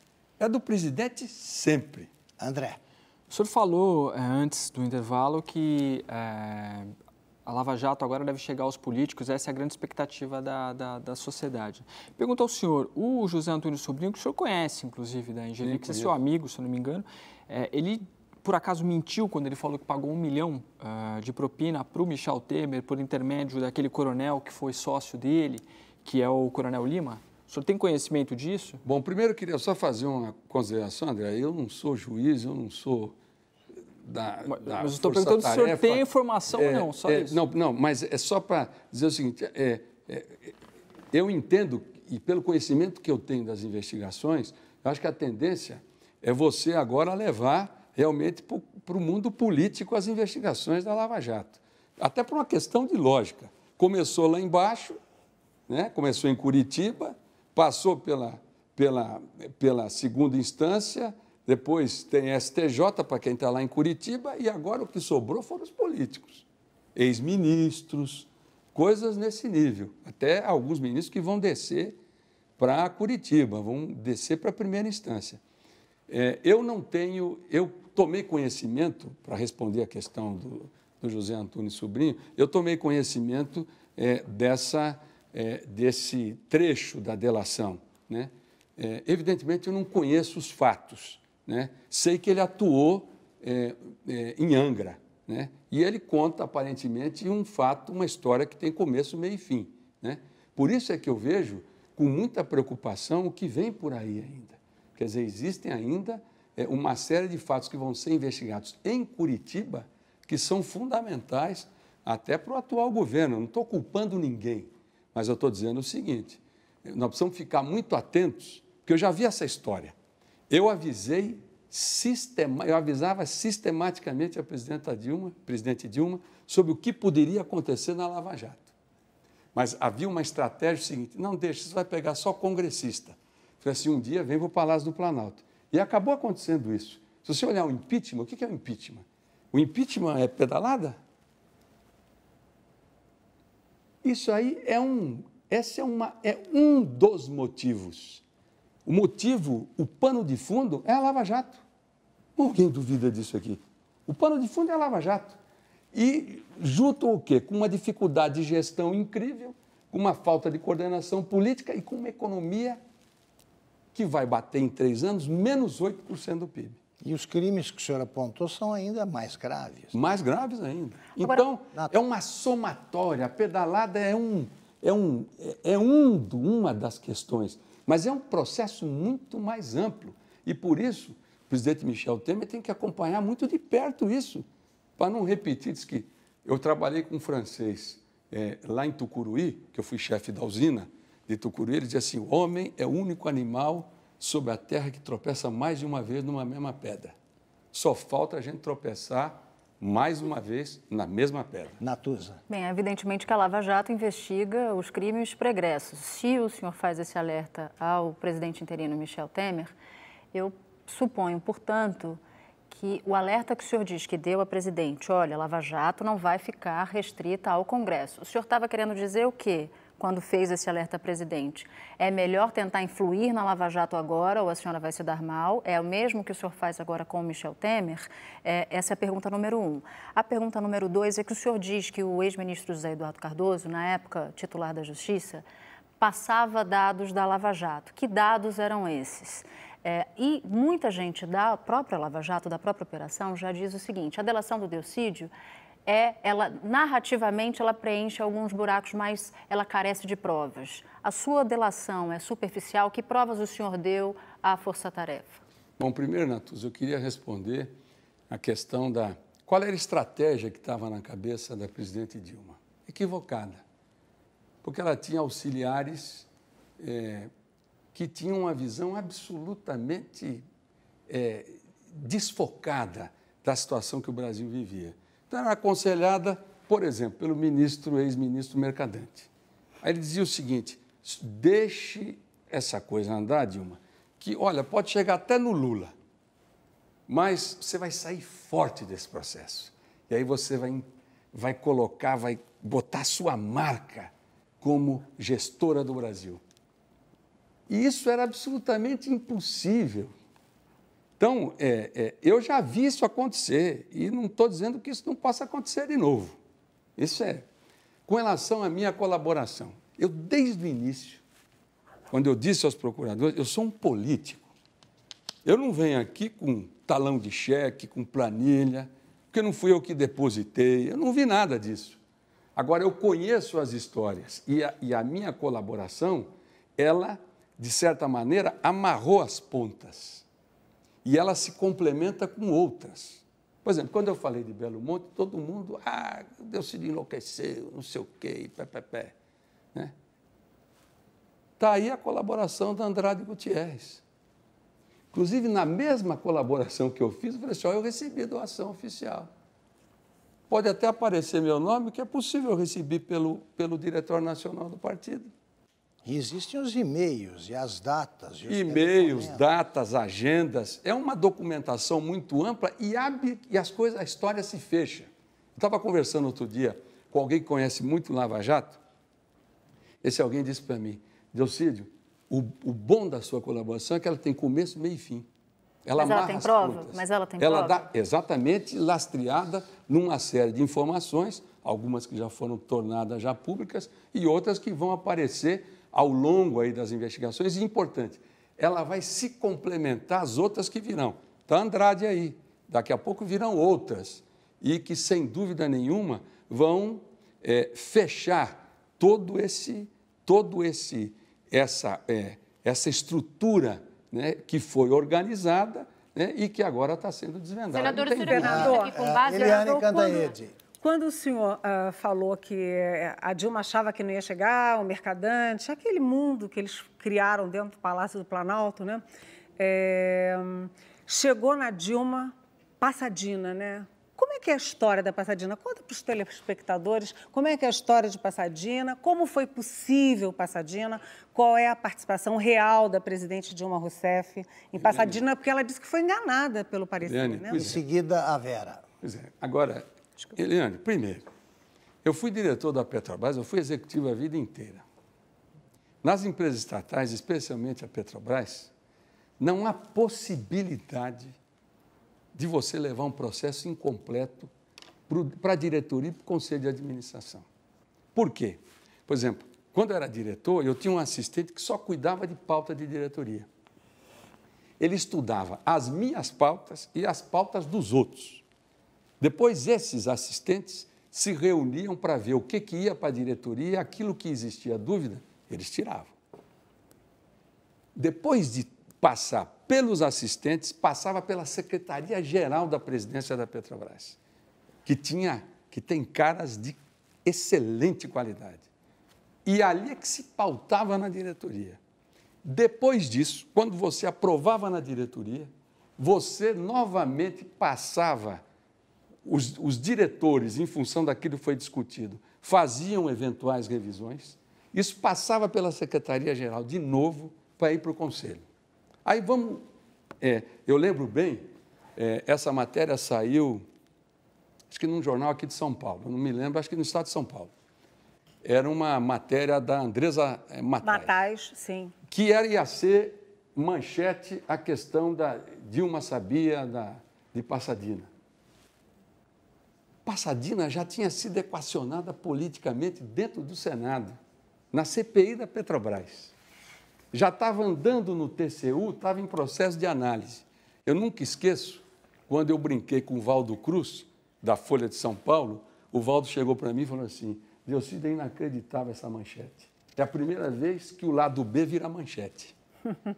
é do presidente sempre. André. O senhor falou é, antes do intervalo que é, a Lava Jato agora deve chegar aos políticos, essa é a grande expectativa da, da, da sociedade. Pergunta ao senhor, o José Antônio Sobrinho, que o senhor conhece, inclusive, da Engenharia, que é seu amigo, se eu não me engano, é, ele por acaso mentiu quando ele falou que pagou um milhão uh, de propina para o Michel Temer por intermédio daquele coronel que foi sócio dele, que é o Coronel Lima? O senhor tem conhecimento disso? Bom, primeiro eu queria só fazer uma consideração, André. Eu não sou juiz, eu não sou da, mas, da mas estou perguntando se o senhor tem informação é, ou não, só é, isso. Não, não, mas é só para dizer o seguinte, é, é, é, eu entendo, e pelo conhecimento que eu tenho das investigações, eu acho que a tendência é você agora levar realmente para o mundo político as investigações da Lava Jato. Até por uma questão de lógica. Começou lá embaixo, né? começou em Curitiba, passou pela, pela, pela segunda instância, depois tem STJ para quem está lá em Curitiba, e agora o que sobrou foram os políticos, ex-ministros, coisas nesse nível. Até alguns ministros que vão descer para Curitiba, vão descer para a primeira instância. É, eu não tenho, eu tomei conhecimento, para responder a questão do, do José Antônio Sobrinho, eu tomei conhecimento é, dessa é, desse trecho da delação. Né? É, evidentemente, eu não conheço os fatos. Né? Sei que ele atuou é, é, em Angra. Né? E ele conta, aparentemente, um fato, uma história que tem começo, meio e fim. Né? Por isso é que eu vejo com muita preocupação o que vem por aí ainda. Quer dizer, existem ainda é, uma série de fatos que vão ser investigados em Curitiba que são fundamentais até para o atual governo. não estou culpando ninguém. Mas eu estou dizendo o seguinte: nós precisamos ficar muito atentos, porque eu já vi essa história. Eu avisei sistema, eu avisava sistematicamente a presidenta Dilma, presidente Dilma, sobre o que poderia acontecer na Lava Jato. Mas havia uma estratégia seguinte: não deixe, você vai pegar só congressista. Falei assim: um dia vem para o Palácio do Planalto. E acabou acontecendo isso. Se você olhar o impeachment, o que é o impeachment? O impeachment é pedalada? Isso aí é um, essa é uma é um dos motivos. O motivo, o pano de fundo é a Lava Jato. Alguém duvida disso aqui? O pano de fundo é a Lava Jato. E junto o quê? Com uma dificuldade de gestão incrível, com uma falta de coordenação política e com uma economia que vai bater em três anos menos 8% do PIB. E os crimes que o senhor apontou são ainda mais graves. Mais graves ainda. Agora, então, na... é uma somatória. A pedalada é, um, é, um, é, é um, uma das questões, mas é um processo muito mais amplo. E por isso, o presidente Michel Temer tem que acompanhar muito de perto isso, para não repetir. Diz que eu trabalhei com um francês é, lá em Tucuruí, que eu fui chefe da usina de Tucuruí, ele dizia assim: o homem é o único animal sobre a terra que tropeça mais de uma vez numa mesma pedra. Só falta a gente tropeçar mais uma vez na mesma pedra. Natuza. Bem, evidentemente que a Lava Jato investiga os crimes pregressos. Se o senhor faz esse alerta ao presidente interino Michel Temer, eu suponho, portanto, que o alerta que o senhor diz que deu a presidente, olha, a Lava Jato não vai ficar restrita ao Congresso. O senhor estava querendo dizer o quê? quando fez esse alerta presidente. É melhor tentar influir na Lava Jato agora ou a senhora vai se dar mal? É o mesmo que o senhor faz agora com o Michel Temer? É, essa é a pergunta número um. A pergunta número dois é que o senhor diz que o ex-ministro José Eduardo Cardoso, na época titular da Justiça, passava dados da Lava Jato. Que dados eram esses? É, e muita gente da própria Lava Jato, da própria operação, já diz o seguinte: a delação do Delcídio é, ela narrativamente ela preenche alguns buracos, mas ela carece de provas. A sua delação é superficial. Que provas o senhor deu à força-tarefa? Bom, primeiro, Natuz, eu queria responder a questão da qual era a estratégia que estava na cabeça da presidente Dilma? Equivocada, porque ela tinha auxiliares é, que tinham uma visão absolutamente é, desfocada da situação que o Brasil vivia era então, é aconselhada, por exemplo, pelo ministro, ex-ministro Mercadante. Aí ele dizia o seguinte: deixe essa coisa andar, Dilma, que olha, pode chegar até no Lula, mas você vai sair forte desse processo. E aí você vai, vai colocar, vai botar sua marca como gestora do Brasil. E isso era absolutamente impossível então, é, é, eu já vi isso acontecer e não estou dizendo que isso não possa acontecer de novo. Isso é. Com relação à minha colaboração, eu desde o início, quando eu disse aos procuradores, eu sou um político. Eu não venho aqui com talão de cheque, com planilha, porque não fui eu que depositei, eu não vi nada disso. Agora, eu conheço as histórias e a, e a minha colaboração, ela, de certa maneira, amarrou as pontas e ela se complementa com outras. Por exemplo, quando eu falei de Belo Monte, todo mundo, ah, Deus se enlouqueceu, não sei o quê, pé, pé, pé. Né? Está aí a colaboração da Andrade Gutierrez. Inclusive, na mesma colaboração que eu fiz, eu falei assim, eu recebi doação oficial. Pode até aparecer meu nome, que é possível eu recebi pelo, pelo Diretório Nacional do Partido. E existem os e-mails e as datas. E-mails, datas, agendas. É uma documentação muito ampla e, abre, e as coisas, a história se fecha. Estava conversando outro dia com alguém que conhece muito Lava Jato. Esse alguém disse para mim, Delcídio, o, o, bom da sua colaboração é que ela tem começo, meio e fim. Ela, mas ela tem prova? Mas ela tem ela prova? Ela dá exatamente lastreada numa série de informações, algumas que já foram tornadas já públicas e outras que vão aparecer ao longo aí das investigações, e importante, ela vai se complementar às outras que virão. Está Andrade aí, daqui a pouco virão outras, e que, sem dúvida nenhuma, vão é, fechar todo esse, todo esse, essa, é, essa estrutura né, que foi organizada né, e que agora está sendo desvendada. Senador, o senhor com é, base... Eliane Cantanhede, quando o senhor uh, falou que eh, a Dilma achava que não ia chegar, o Mercadante, aquele mundo que eles criaram dentro do Palácio do Planalto, né? É... chegou na Dilma Passadina, né? Como é que é a história da Passadina? Conta para os telespectadores como é que é a história de Passadina, como foi possível Passadina, qual é a participação real da presidente Dilma Rousseff em Passadina, porque ela disse que foi enganada pelo parecer. Eliane, né? É. Em seguida, a Vera. Pois é. Agora, prática? Eliane, primeiro, eu fui diretor da Petrobras, eu fui executivo a vida inteira. Nas empresas estatais, especialmente a Petrobras, não há possibilidade de você levar um processo incompleto para a diretoria e para o conselho de administração. Por quê? Por exemplo, quando eu era diretor, eu tinha um assistente que só cuidava de pauta de diretoria. Ele estudava as minhas pautas e as pautas dos outros. Depois, esses assistentes se reuniam para ver o que, que ia para a diretoria aquilo que existia dúvida, eles tiravam. Depois de passar pelos assistentes, passava pela Secretaria-Geral da Presidência da Petrobras, que tinha, que tem caras de excelente qualidade. E ali é que se pautava na diretoria. Depois disso, quando você aprovava na diretoria, você novamente passava os, os diretores, em função daquilo que foi discutido, faziam eventuais revisões. Isso passava pela Secretaria-Geral de novo para ir para o Conselho. Aí vamos. É, eu lembro bem, é, essa matéria saiu, acho que num jornal aqui de São Paulo, não me lembro, acho que no estado de São Paulo. Era uma matéria da Andresa é, Matais. Matais, sim. Que era, ia ser manchete a questão da Dilma Sabia da, de Passadina. Passadina já tinha sido equacionada politicamente dentro do Senado, na CPI da Petrobras. Já estava andando no TCU, estava em processo de análise. Eu nunca esqueço quando eu brinquei com o Valdo Cruz, da Folha de São Paulo, o Valdo chegou para mim e falou assim: Deus é inacreditável essa manchete. É a primeira vez que o lado B vira manchete.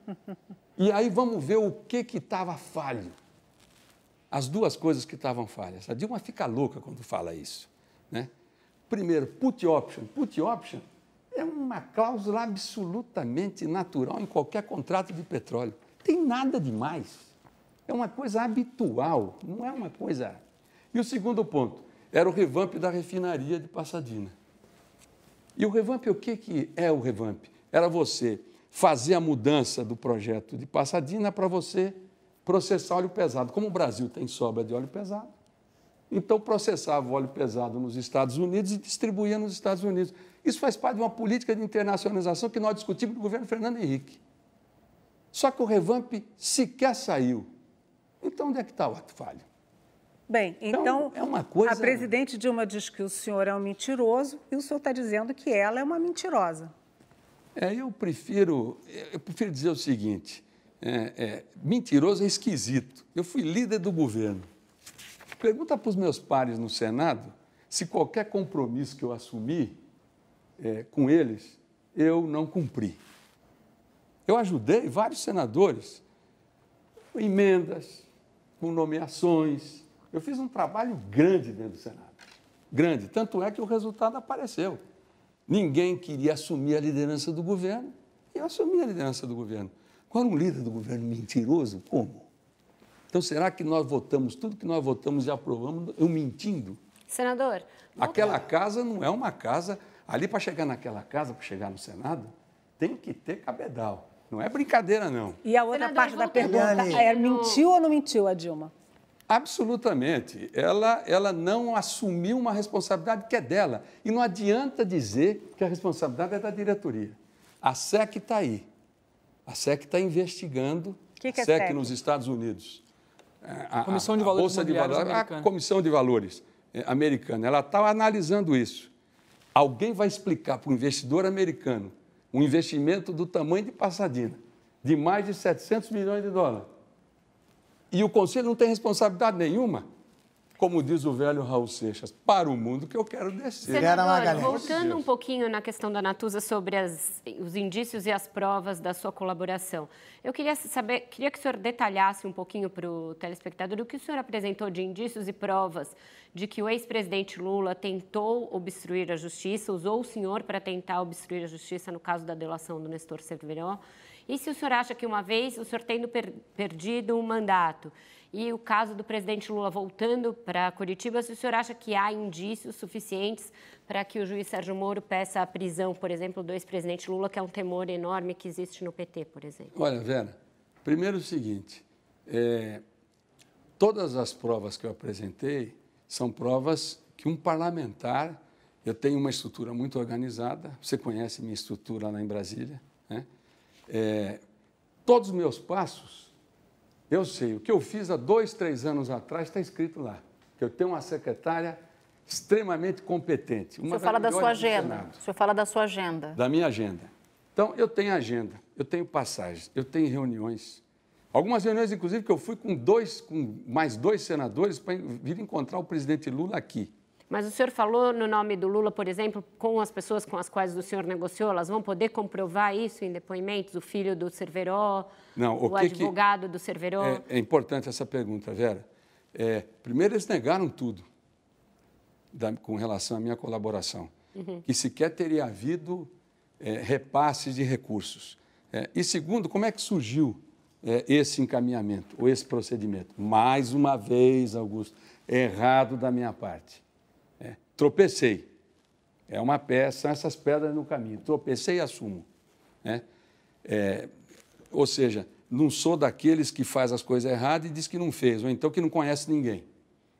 e aí vamos ver o que estava que falho as duas coisas que estavam falhas. A Dilma fica louca quando fala isso. Né? Primeiro, put option. Put option é uma cláusula absolutamente natural em qualquer contrato de petróleo. Tem nada demais. É uma coisa habitual, não é uma coisa. E o segundo ponto era o revamp da refinaria de Passadina. E o revamp, é o que, que é o revamp? Era você fazer a mudança do projeto de Passadina para você processar óleo pesado. Como o Brasil tem sobra de óleo pesado, então processava óleo pesado nos Estados Unidos e distribuía nos Estados Unidos. Isso faz parte de uma política de internacionalização que nós discutimos no governo Fernando Henrique. Só que o revamp sequer saiu. Então, onde é que está o ato falho? Bem, então, então é coisa... a presidente Dilma diz que o senhor é um mentiroso e o senhor está dizendo que ela é uma mentirosa. É, eu prefiro, eu prefiro dizer o seguinte: é, é, mentiroso é esquisito. Eu fui líder do governo. Pergunta para os meus pares no Senado se qualquer compromisso que eu assumi é, com eles, eu não cumpri. Eu ajudei vários senadores, emendas, com nomeações. Eu fiz um trabalho grande dentro do Senado. Grande. Tanto é que o resultado apareceu. Ninguém queria assumir a liderança do governo, e eu assumi a liderança do governo. Qual um líder do governo mentiroso, como? Então, será que nós votamos tudo que nós votamos e aprovamos, eu mentindo? Senador. Aquela casa não é uma casa. Ali, para chegar naquela casa, para chegar no Senado, tem que ter cabedal. Não é brincadeira, não. E a outra Senador, parte da pergunta ali. é: mentiu ou não mentiu a Dilma? Absolutamente. Ela, ela não assumiu uma responsabilidade que é dela. E não adianta dizer que a responsabilidade é da diretoria. A SEC está aí. A SEC está investigando que que é a SEC, é SEC nos Estados Unidos. É, a, Comissão de a, Valores Bolsa de Valores, americana. A Comissão de Valores é, americana, ela está analisando isso. Alguém vai explicar para o investidor americano um investimento do tamanho de Passadina, de mais de 700 milhões de dólares. E o Conselho não tem responsabilidade nenhuma como diz o velho Raul Seixas, para o mundo que eu quero descer. Senador, voltando um pouquinho na questão da Natuza sobre as, os indícios e as provas da sua colaboração, eu queria saber, queria que o senhor detalhasse um pouquinho para o telespectador o que o senhor apresentou de indícios e provas de que o ex-presidente Lula tentou obstruir a justiça, usou o senhor para tentar obstruir a justiça no caso da delação do Nestor Cerveró, e se o senhor acha que uma vez o senhor tendo per perdido um mandato e o caso do presidente Lula voltando para Curitiba, se o senhor acha que há indícios suficientes para que o juiz Sérgio Moro peça a prisão, por exemplo, do ex-presidente Lula, que é um temor enorme que existe no PT, por exemplo? Olha, Vera, primeiro é o seguinte: é, todas as provas que eu apresentei são provas que um parlamentar. Eu tenho uma estrutura muito organizada, você conhece minha estrutura lá em Brasília, né? É, todos os meus passos eu sei, o que eu fiz há dois, três anos atrás está escrito lá. Que eu tenho uma secretária extremamente competente. Uma o senhor fala da sua agenda. O senhor fala da sua agenda. Da minha agenda. Então, eu tenho agenda, eu tenho passagens, eu tenho reuniões. Algumas reuniões, inclusive, que eu fui com dois, com mais dois senadores para vir encontrar o presidente Lula aqui. Mas o senhor falou no nome do Lula, por exemplo, com as pessoas com as quais o senhor negociou, elas vão poder comprovar isso em depoimentos? O filho do Cerveró, Não, o, o que advogado que... do Cerveró? É, é, importante essa pergunta, Vera. É, primeiro, eles negaram tudo da, com relação à minha colaboração, uhum. que sequer teria havido é, repasses de recursos. É, e segundo, como é que surgiu é, esse encaminhamento ou esse procedimento? Mais uma vez, Augusto, errado da minha parte Tropecei. É uma peça, são essas pedras no caminho. Tropecei e assumo. Né? É, ou seja, não sou daqueles que faz as coisas erradas e diz que não fez, ou então que não conhece ninguém.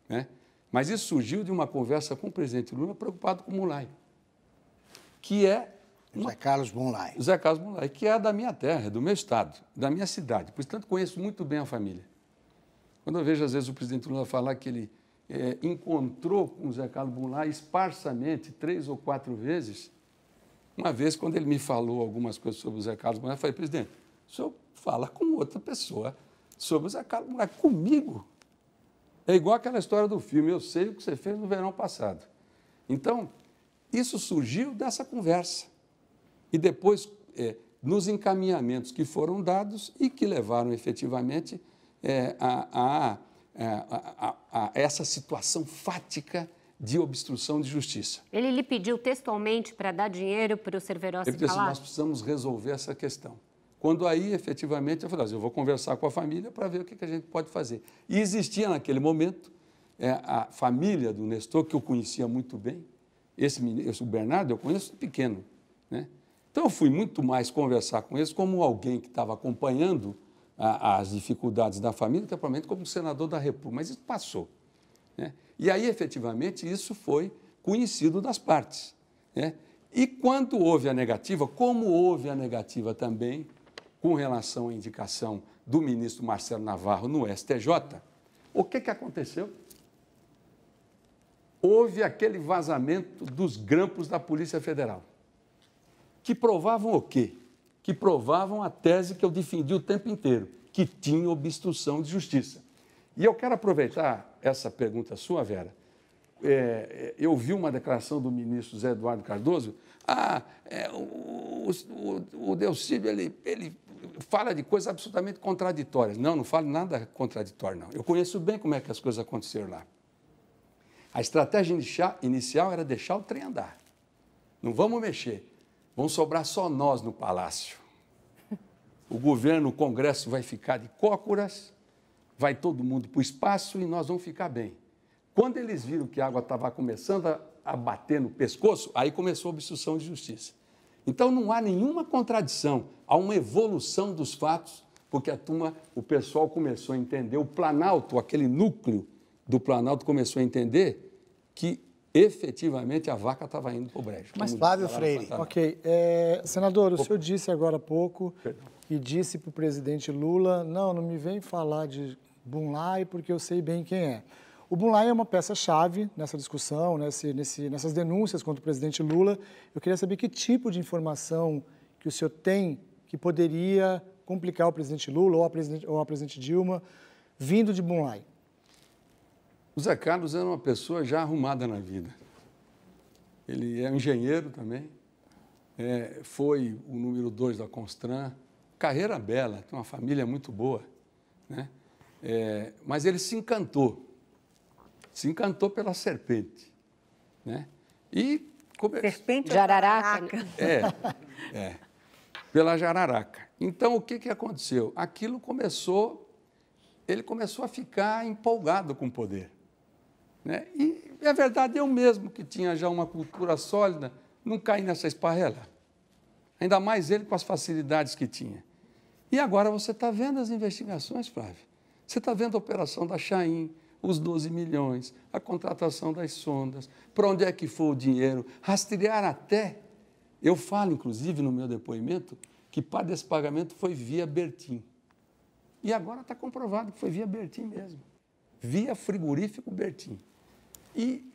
Né? Mas isso surgiu de uma conversa com o presidente Lula preocupado com o Mulay, que é... Uma... Zé Carlos Mulay. Zé Carlos Mulay, que é da minha terra, do meu estado, da minha cidade. Portanto, conheço muito bem a família. Quando eu vejo, às vezes, o presidente Lula falar que ele é, encontrou com o Zé Carlos Goulart esparsamente, três ou quatro vezes. Uma vez, quando ele me falou algumas coisas sobre o Zé Carlos Goulart, eu falei, presidente, o senhor fala com outra pessoa sobre o Zé Carlos Goulart, é comigo. É igual aquela história do filme, eu sei o que você fez no verão passado. Então, isso surgiu dessa conversa. E depois, é, nos encaminhamentos que foram dados e que levaram efetivamente é, a, a é, a, a, a essa situação fática de obstrução de justiça. Ele lhe pediu textualmente para dar dinheiro para o Cerveró se Ele disse, assim, nós precisamos resolver essa questão. Quando aí, efetivamente, eu falei, assim, eu vou conversar com a família para ver o que, que, a gente pode fazer. E existia naquele momento é, a família do Nestor, que eu conhecia muito bem, esse, esse o Bernardo eu conheço pequeno, né? Então eu fui muito mais conversar com eles como alguém que estava acompanhando as dificuldades da família, que é provavelmente como senador da República. Mas isso passou. Né? E aí, efetivamente, isso foi conhecido das partes. Né? E quando houve a negativa, como houve a negativa também com relação à indicação do ministro Marcelo Navarro no STJ, o que, que aconteceu? Houve aquele vazamento dos grampos da Polícia Federal, que provavam o quê? que provavam a tese que eu defendi o tempo inteiro, que tinha obstrução de justiça. E eu quero aproveitar essa pergunta sua, Vera. É, é eu vi uma declaração do ministro Zé Eduardo Cardoso. Ah, é, o, o, o Delcídio, ele, ele fala de coisas absolutamente contraditórias. Não, não fala nada contraditório, não. Eu conheço bem como é que as coisas aconteceram lá. A estratégia inicial era deixar o trem andar. Não vamos mexer. Vão sobrar só nós no palácio. O governo, o Congresso vai ficar de cócoras, vai todo mundo para o espaço e nós vamos ficar bem. Quando eles viram que a água estava começando a, bater no pescoço, aí começou a obstrução de justiça. Então não há nenhuma contradição, há uma evolução dos fatos, porque a turma, o pessoal começou a entender, o Planalto, aquele núcleo do Planalto começou a entender que efetivamente a vaca estava indo para o brejo. Mas, Flávio Freire, ok. É, senador, o senhor disse agora há pouco Perdão. e disse para o presidente Lula, não, não me vem falar de Bunlai porque eu sei bem quem é. O Bunlai é uma peça-chave nessa discussão, nesse, nesse, nessas denúncias contra o presidente Lula. Eu queria saber que tipo de informação que o senhor tem que poderia complicar o presidente Lula ou a presidente, ou a presidente Dilma vindo de Bunlai. O Zé Carlos era uma pessoa já arrumada na vida. Ele é engenheiro também, é, foi o número dois da Constran, carreira bela, tem uma família muito boa, né? É, mas ele se encantou, se encantou pela serpente, né? E come... serpente é jararaca, é, é, pela jararaca. Então o que que aconteceu? Aquilo começou, ele começou a ficar empolgado com o poder. Né? E é verdade, eu mesmo que tinha já uma cultura sólida, não caí nessa esparrela. Ainda mais ele com as facilidades que tinha. E agora você está vendo as investigações, Flávio. Você está vendo a operação da Chaim, os 12 milhões, a contratação das sondas, para onde é que foi o dinheiro, rastrear até. Eu falo, inclusive, no meu depoimento, que parte desse pagamento foi via Bertin. E agora está comprovado que foi via Bertin mesmo. Via frigorífico Bertin. E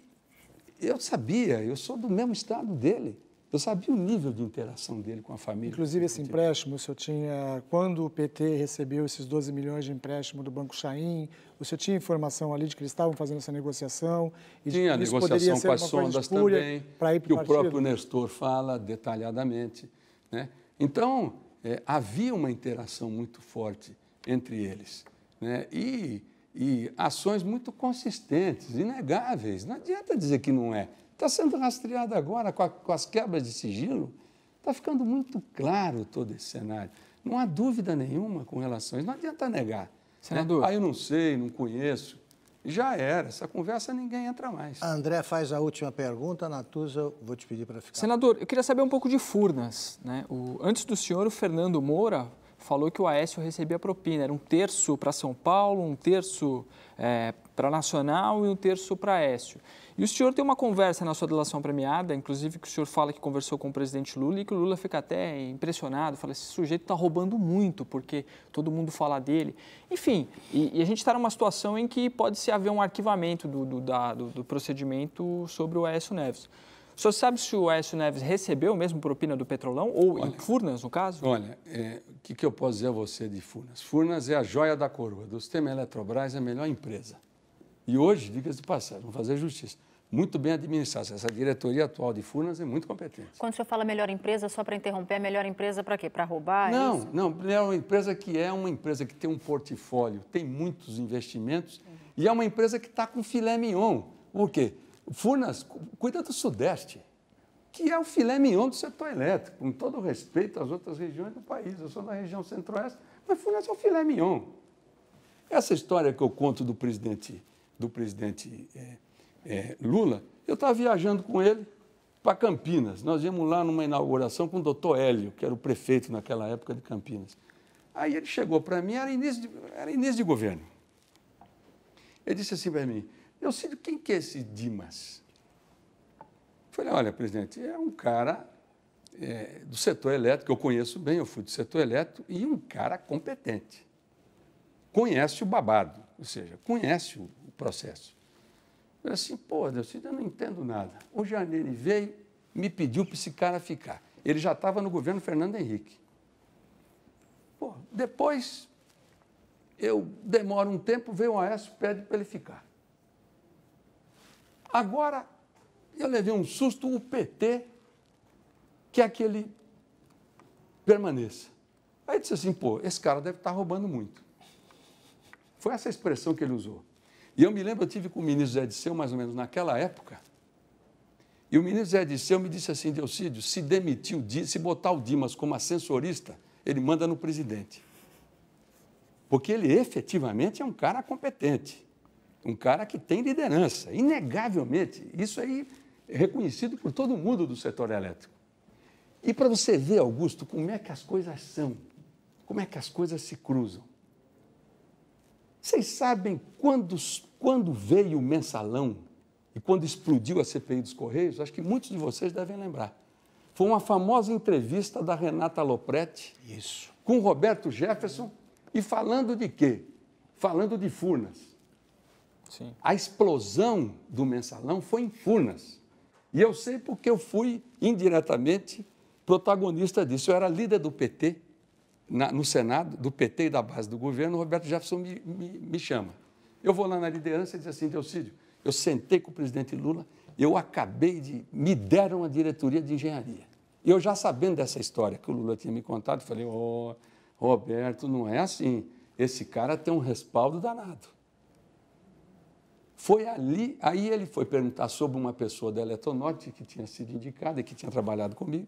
eu sabia, eu sou do mesmo estado dele. Eu sabia o nível de interação dele com a família. Inclusive, esse empréstimo, o senhor tinha. Quando o PT recebeu esses 12 milhões de empréstimo do Banco Chaim, o senhor tinha informação ali de que eles estavam fazendo essa negociação? E tinha a negociação com as sondas também, que o próprio Nestor fala detalhadamente. Né? Então, é, havia uma interação muito forte entre eles. Né? E e ações muito consistentes, inegáveis. Não adianta dizer que não é. Está sendo rastreado agora com, a, com as quebras de sigilo. Está ficando muito claro todo esse cenário. Não há dúvida nenhuma com relação a isso. Não adianta negar. Né? Senador. Né? Ah, eu não sei, não conheço. Já era, essa conversa ninguém entra mais. André faz a última pergunta, Natuza, vou te pedir para ficar. Senador, eu queria saber um pouco de Furnas. Né? O, antes do senhor, o Fernando Moura falou que o Aécio recebia propina. Era um terço para São Paulo, um terço é, para Nacional e um terço para Aécio. E o senhor tem uma conversa na sua delação premiada, inclusive que o senhor fala que conversou com o presidente Lula e que o Lula fica até impressionado, fala, esse sujeito está roubando muito, porque todo mundo fala dele. Enfim, e, e a gente está numa situação em que pode se haver um arquivamento do, do, da, do, do procedimento sobre o Aécio Neves. O senhor sabe se o Aécio Neves recebeu mesmo propina do Petrolão, ou olha, em Furnas, no caso? Olha, é, o é, que, que eu posso dizer a você de Furnas? Furnas é a joia da coroa. Do sistema Eletrobras, é a melhor empresa. E hoje, diga de passagem, vamos fazer justiça muito bem administrada. Essa diretoria atual de Furnas é muito competente. Quando o senhor fala melhor empresa, só para interromper, é melhor empresa para quê? Para roubar? É não, isso? não. É uma empresa que é uma empresa que tem um portfólio, tem muitos investimentos uhum. e é uma empresa que está com filé mignon. Por quê? Furnas, cuida do Sudeste, que é o filé mignon do setor elétrico, com todo respeito às outras regiões do país. Eu sou da região centro-oeste, mas Furnas é o filé mignon. Essa história que eu conto do presidente, do presidente é, é, Lula, eu estava viajando com ele para Campinas. Nós íamos lá numa inauguração com o doutor Hélio, que era o prefeito naquela época de Campinas. Aí ele chegou para mim, era início, de, era início de governo. Ele disse assim para mim, eu sinto, quem que é esse Dimas? Falei, olha, presidente, é um cara é, do setor elétrico, eu conheço bem, eu fui do setor elétrico, e um cara competente. Conhece o babado, ou seja, conhece o, o processo. Eu assim, pô, Deus, eu não entendo nada. O Janine veio, me pediu para esse cara ficar. Ele já estava no governo Fernando Henrique. Pô, depois eu demoro um tempo, veio o Aécio, pede para ele ficar. Agora, eu levei um susto, o PT quer é que ele permaneça. Aí disse assim, pô, esse cara deve estar tá roubando muito. Foi essa expressão que ele usou. E eu me lembro, eu tive com o ministro Zé Disseu, mais ou menos naquela época, e o ministro Zé Disseu me disse assim, Deucídio, se demitir o Dimas, se botar o Dimas como ascensorista, ele manda no presidente. Porque ele efetivamente é um cara competente um cara que tem liderança, inegavelmente. Isso aí é reconhecido por todo mundo do setor elétrico. E para você ver, Augusto, como é que as coisas são, como é que as coisas se cruzam. Vocês sabem quando, quando veio o mensalão e quando explodiu a CPI dos Correios? Acho que muitos de vocês devem lembrar. Foi uma famosa entrevista da Renata Lopretti Isso. com Roberto Jefferson e falando de quê? Falando de Furnas. Sim. A explosão do mensalão foi em Furnas. E eu sei porque eu fui indiretamente protagonista disso. Eu era líder do PT na, no Senado, do PT e da base do governo. O Roberto Jefferson me, me, me chama. Eu vou lá na liderança e diz assim: Delcídio, eu sentei com o presidente Lula, eu acabei de. me deram a diretoria de engenharia. E eu já sabendo dessa história que o Lula tinha me contado, falei: Ô, oh, Roberto, não é assim. Esse cara tem um respaldo danado. Foi ali, aí ele foi perguntar sobre uma pessoa da Eletronorte que tinha sido indicada e que tinha trabalhado comigo.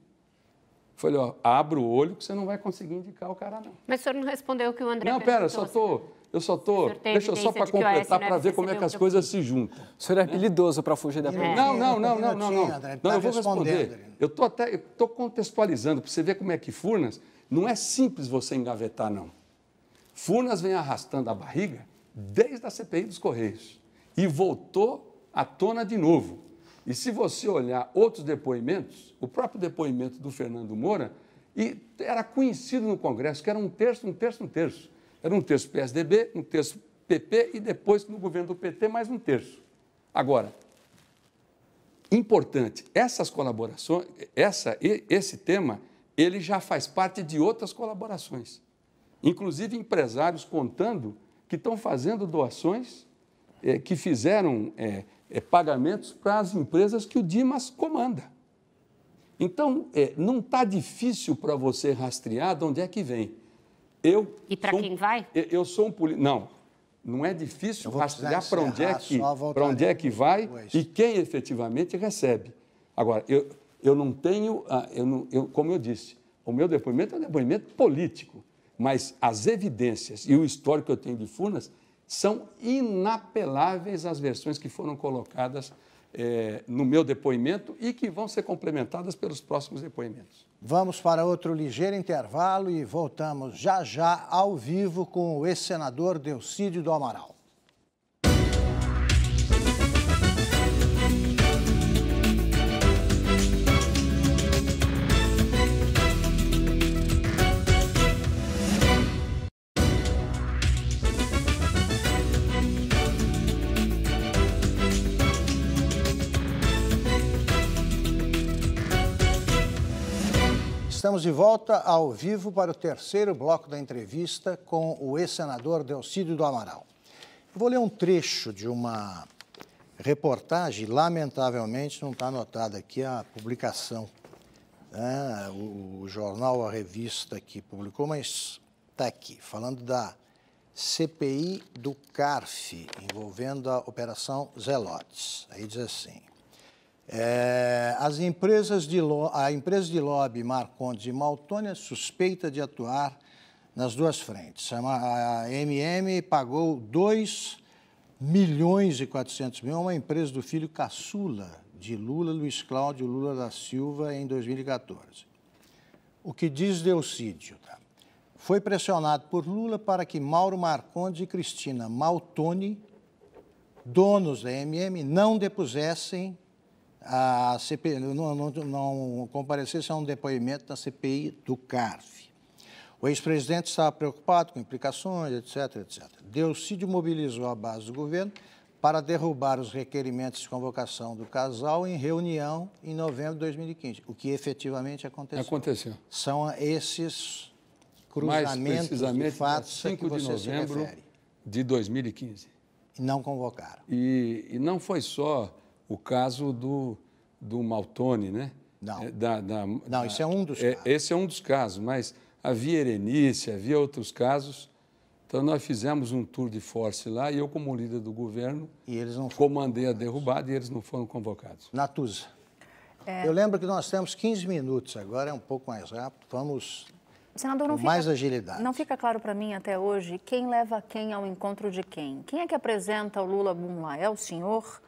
Falei, ó, abra o olho que você não vai conseguir indicar o cara, não. Mas o senhor não respondeu o que o André Não, pera, só tô, eu só tô, deixa eu só para é completar, para ver como é que as coisas se juntam. O senhor é, é. habilidoso para fugir da pergunta. Não, não, não, não, não, não. Não, eu tá vou responder. Eu tô até, eu tô contextualizando, para você ver como é que Furnas, não é simples você engavetar, não. Furnas vem arrastando a barriga desde a CPI dos Correios e voltou à tona de novo. E se você olhar outros depoimentos, o próprio depoimento do Fernando Moura, e era conhecido no Congresso que era um terço, um terço, um terço. Era um terço PSDB, um terço PP e depois no governo do PT mais um terço. Agora, importante, essas colaborações, essa, esse tema, ele já faz parte de outras colaborações. Inclusive empresários contando que estão fazendo doações é, que fizeram é, é, pagamentos para as empresas que o Dimas comanda. Então, é, não está difícil para você rastrear de onde é que vem. Eu e para quem vai? Eu, é, eu sou um político. Não, não é difícil rastrear para é onde, é que, para onde é que vai e quem efetivamente recebe. Agora, eu, eu não tenho, eu não, eu, como eu disse, o meu depoimento é um depoimento político, mas as evidências e o histórico que eu tenho de Furnas são inapeláveis as versões que foram colocadas é, no meu depoimento e que vão ser complementadas pelos próximos depoimentos. Vamos para outro ligeiro intervalo e voltamos já já ao vivo com o ex-senador Delcídio do Amaral. Estamos de volta ao vivo para o terceiro bloco da entrevista com o ex-senador Delcídio do Amaral. Vou ler um trecho de uma reportagem, lamentavelmente não está anotada aqui a publicação. Né? O, o jornal, a revista que publicou, mas está aqui, falando da CPI do CARF, envolvendo a Operação Zelotes. Aí diz assim. É, as empresas de, a empresa de lobby Marcondes e Maltoni é suspeita de atuar nas duas frentes. A MM pagou 2 milhões e 400 mil a uma empresa do filho caçula de Lula, Luiz Cláudio Lula da Silva, em 2014. O que diz Deucídio? Tá? Foi pressionado por Lula para que Mauro Marcondes e Cristina Maltoni, donos da MM, não depusessem a CPI, não, não, não comparecesse a é um depoimento da CPI do CARF. O ex-presidente estava preocupado com implicações, etc, etc. Delcídio mobilizou a base do governo para derrubar os requerimentos de convocação do casal em reunião em novembro de 2015, o que efetivamente aconteceu. Aconteceu. São esses cruzamentos de né, fatos 5 que de novembro de 2015. E não convocaram. E, e não foi só o caso do, do Maltone, né? Não. É, da, da, não, isso é um dos é, casos. Esse é um dos casos, mas havia Erenice, havia outros casos. Então, nós fizemos um tour de force lá e eu, como líder do governo, comandei a derrubada e eles não foram convocados. Natuza, é... eu lembro que nós temos 15 minutos, agora é um pouco mais rápido, vamos Senador, não mais agilidade. Não fica claro para mim até hoje quem leva quem ao encontro de quem. Quem é que apresenta o Lula Bumla? É o senhor?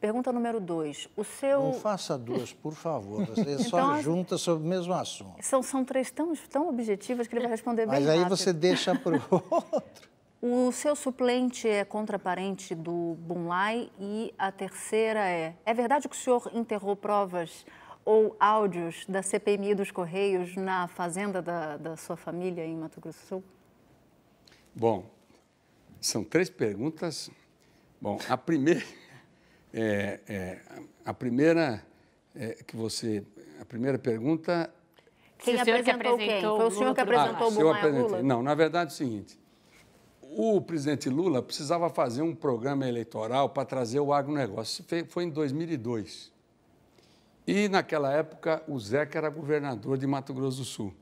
Pergunta número dois. O seu... Não faça duas, por favor. Você então, só junta sobre o mesmo assunto. São, são três tão, tão objetivas que ele vai responder bem Mas rápido. aí você deixa para o outro. O seu suplente é contraparente do Bunlai e a terceira é... É verdade que o senhor enterrou provas ou áudios da CPMI dos Correios na fazenda da, da sua família em Mato Grosso do Sul? Bom, são três perguntas. Bom, a primeira... É, é, a primeira é, que você, a primeira pergunta. Quem o senhor que apresentou? Foi ah, o senhor que apresentou o senhor Lula? Não, na verdade é o seguinte. O presidente Lula precisava fazer um programa eleitoral para trazer o agronegócio. Isso foi em 2002. E, naquela época, o Zeca era governador de Mato Grosso do Sul.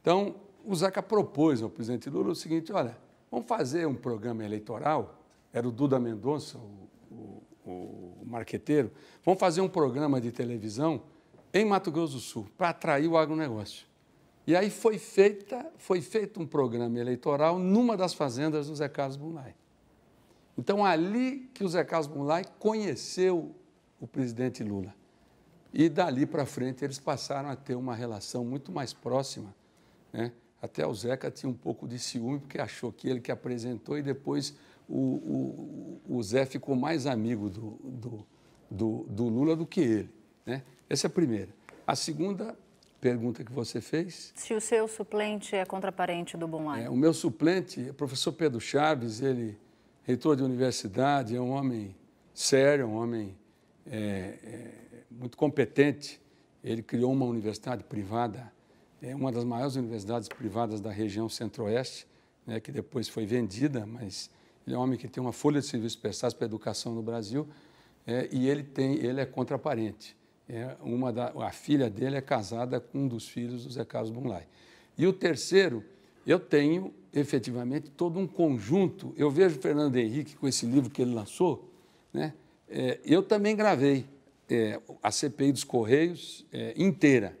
Então, o Zeca propôs ao presidente Lula o seguinte: olha, vamos fazer um programa eleitoral. Era o Duda Mendonça, o, o o marqueteiro, vão fazer um programa de televisão em Mato Grosso do Sul para atrair o agronegócio. E aí foi, feita, foi feito um programa eleitoral numa das fazendas do Zé Carlos Bunlai. Então, ali que o Zé Carlos Bunlai conheceu o presidente Lula. E dali para frente eles passaram a ter uma relação muito mais próxima. Né? Até o Zeca tinha um pouco de ciúme, porque achou que ele que apresentou e depois o, o, o Zé ficou mais amigo do, do, do, do, Lula do que ele. Né? Essa é a primeira. A segunda pergunta que você fez. Se o seu suplente é contraparente do Bom é, O meu suplente é o professor Pedro Chaves, ele reitor de universidade, é um homem sério, um homem é, é, muito competente. Ele criou uma universidade privada, é uma das maiores universidades privadas da região centro-oeste, né, que depois foi vendida, mas ele é um homem que tem uma folha de serviços prestados para a educação no Brasil é, e ele tem, ele é contraparente. É uma da, a filha dele é casada com um dos filhos do Zé Carlos Bunlai. E o terceiro, eu tenho efetivamente todo um conjunto. Eu vejo o Fernando Henrique com esse livro que ele lançou, né? É, eu também gravei é, a CPI dos Correios é, inteira.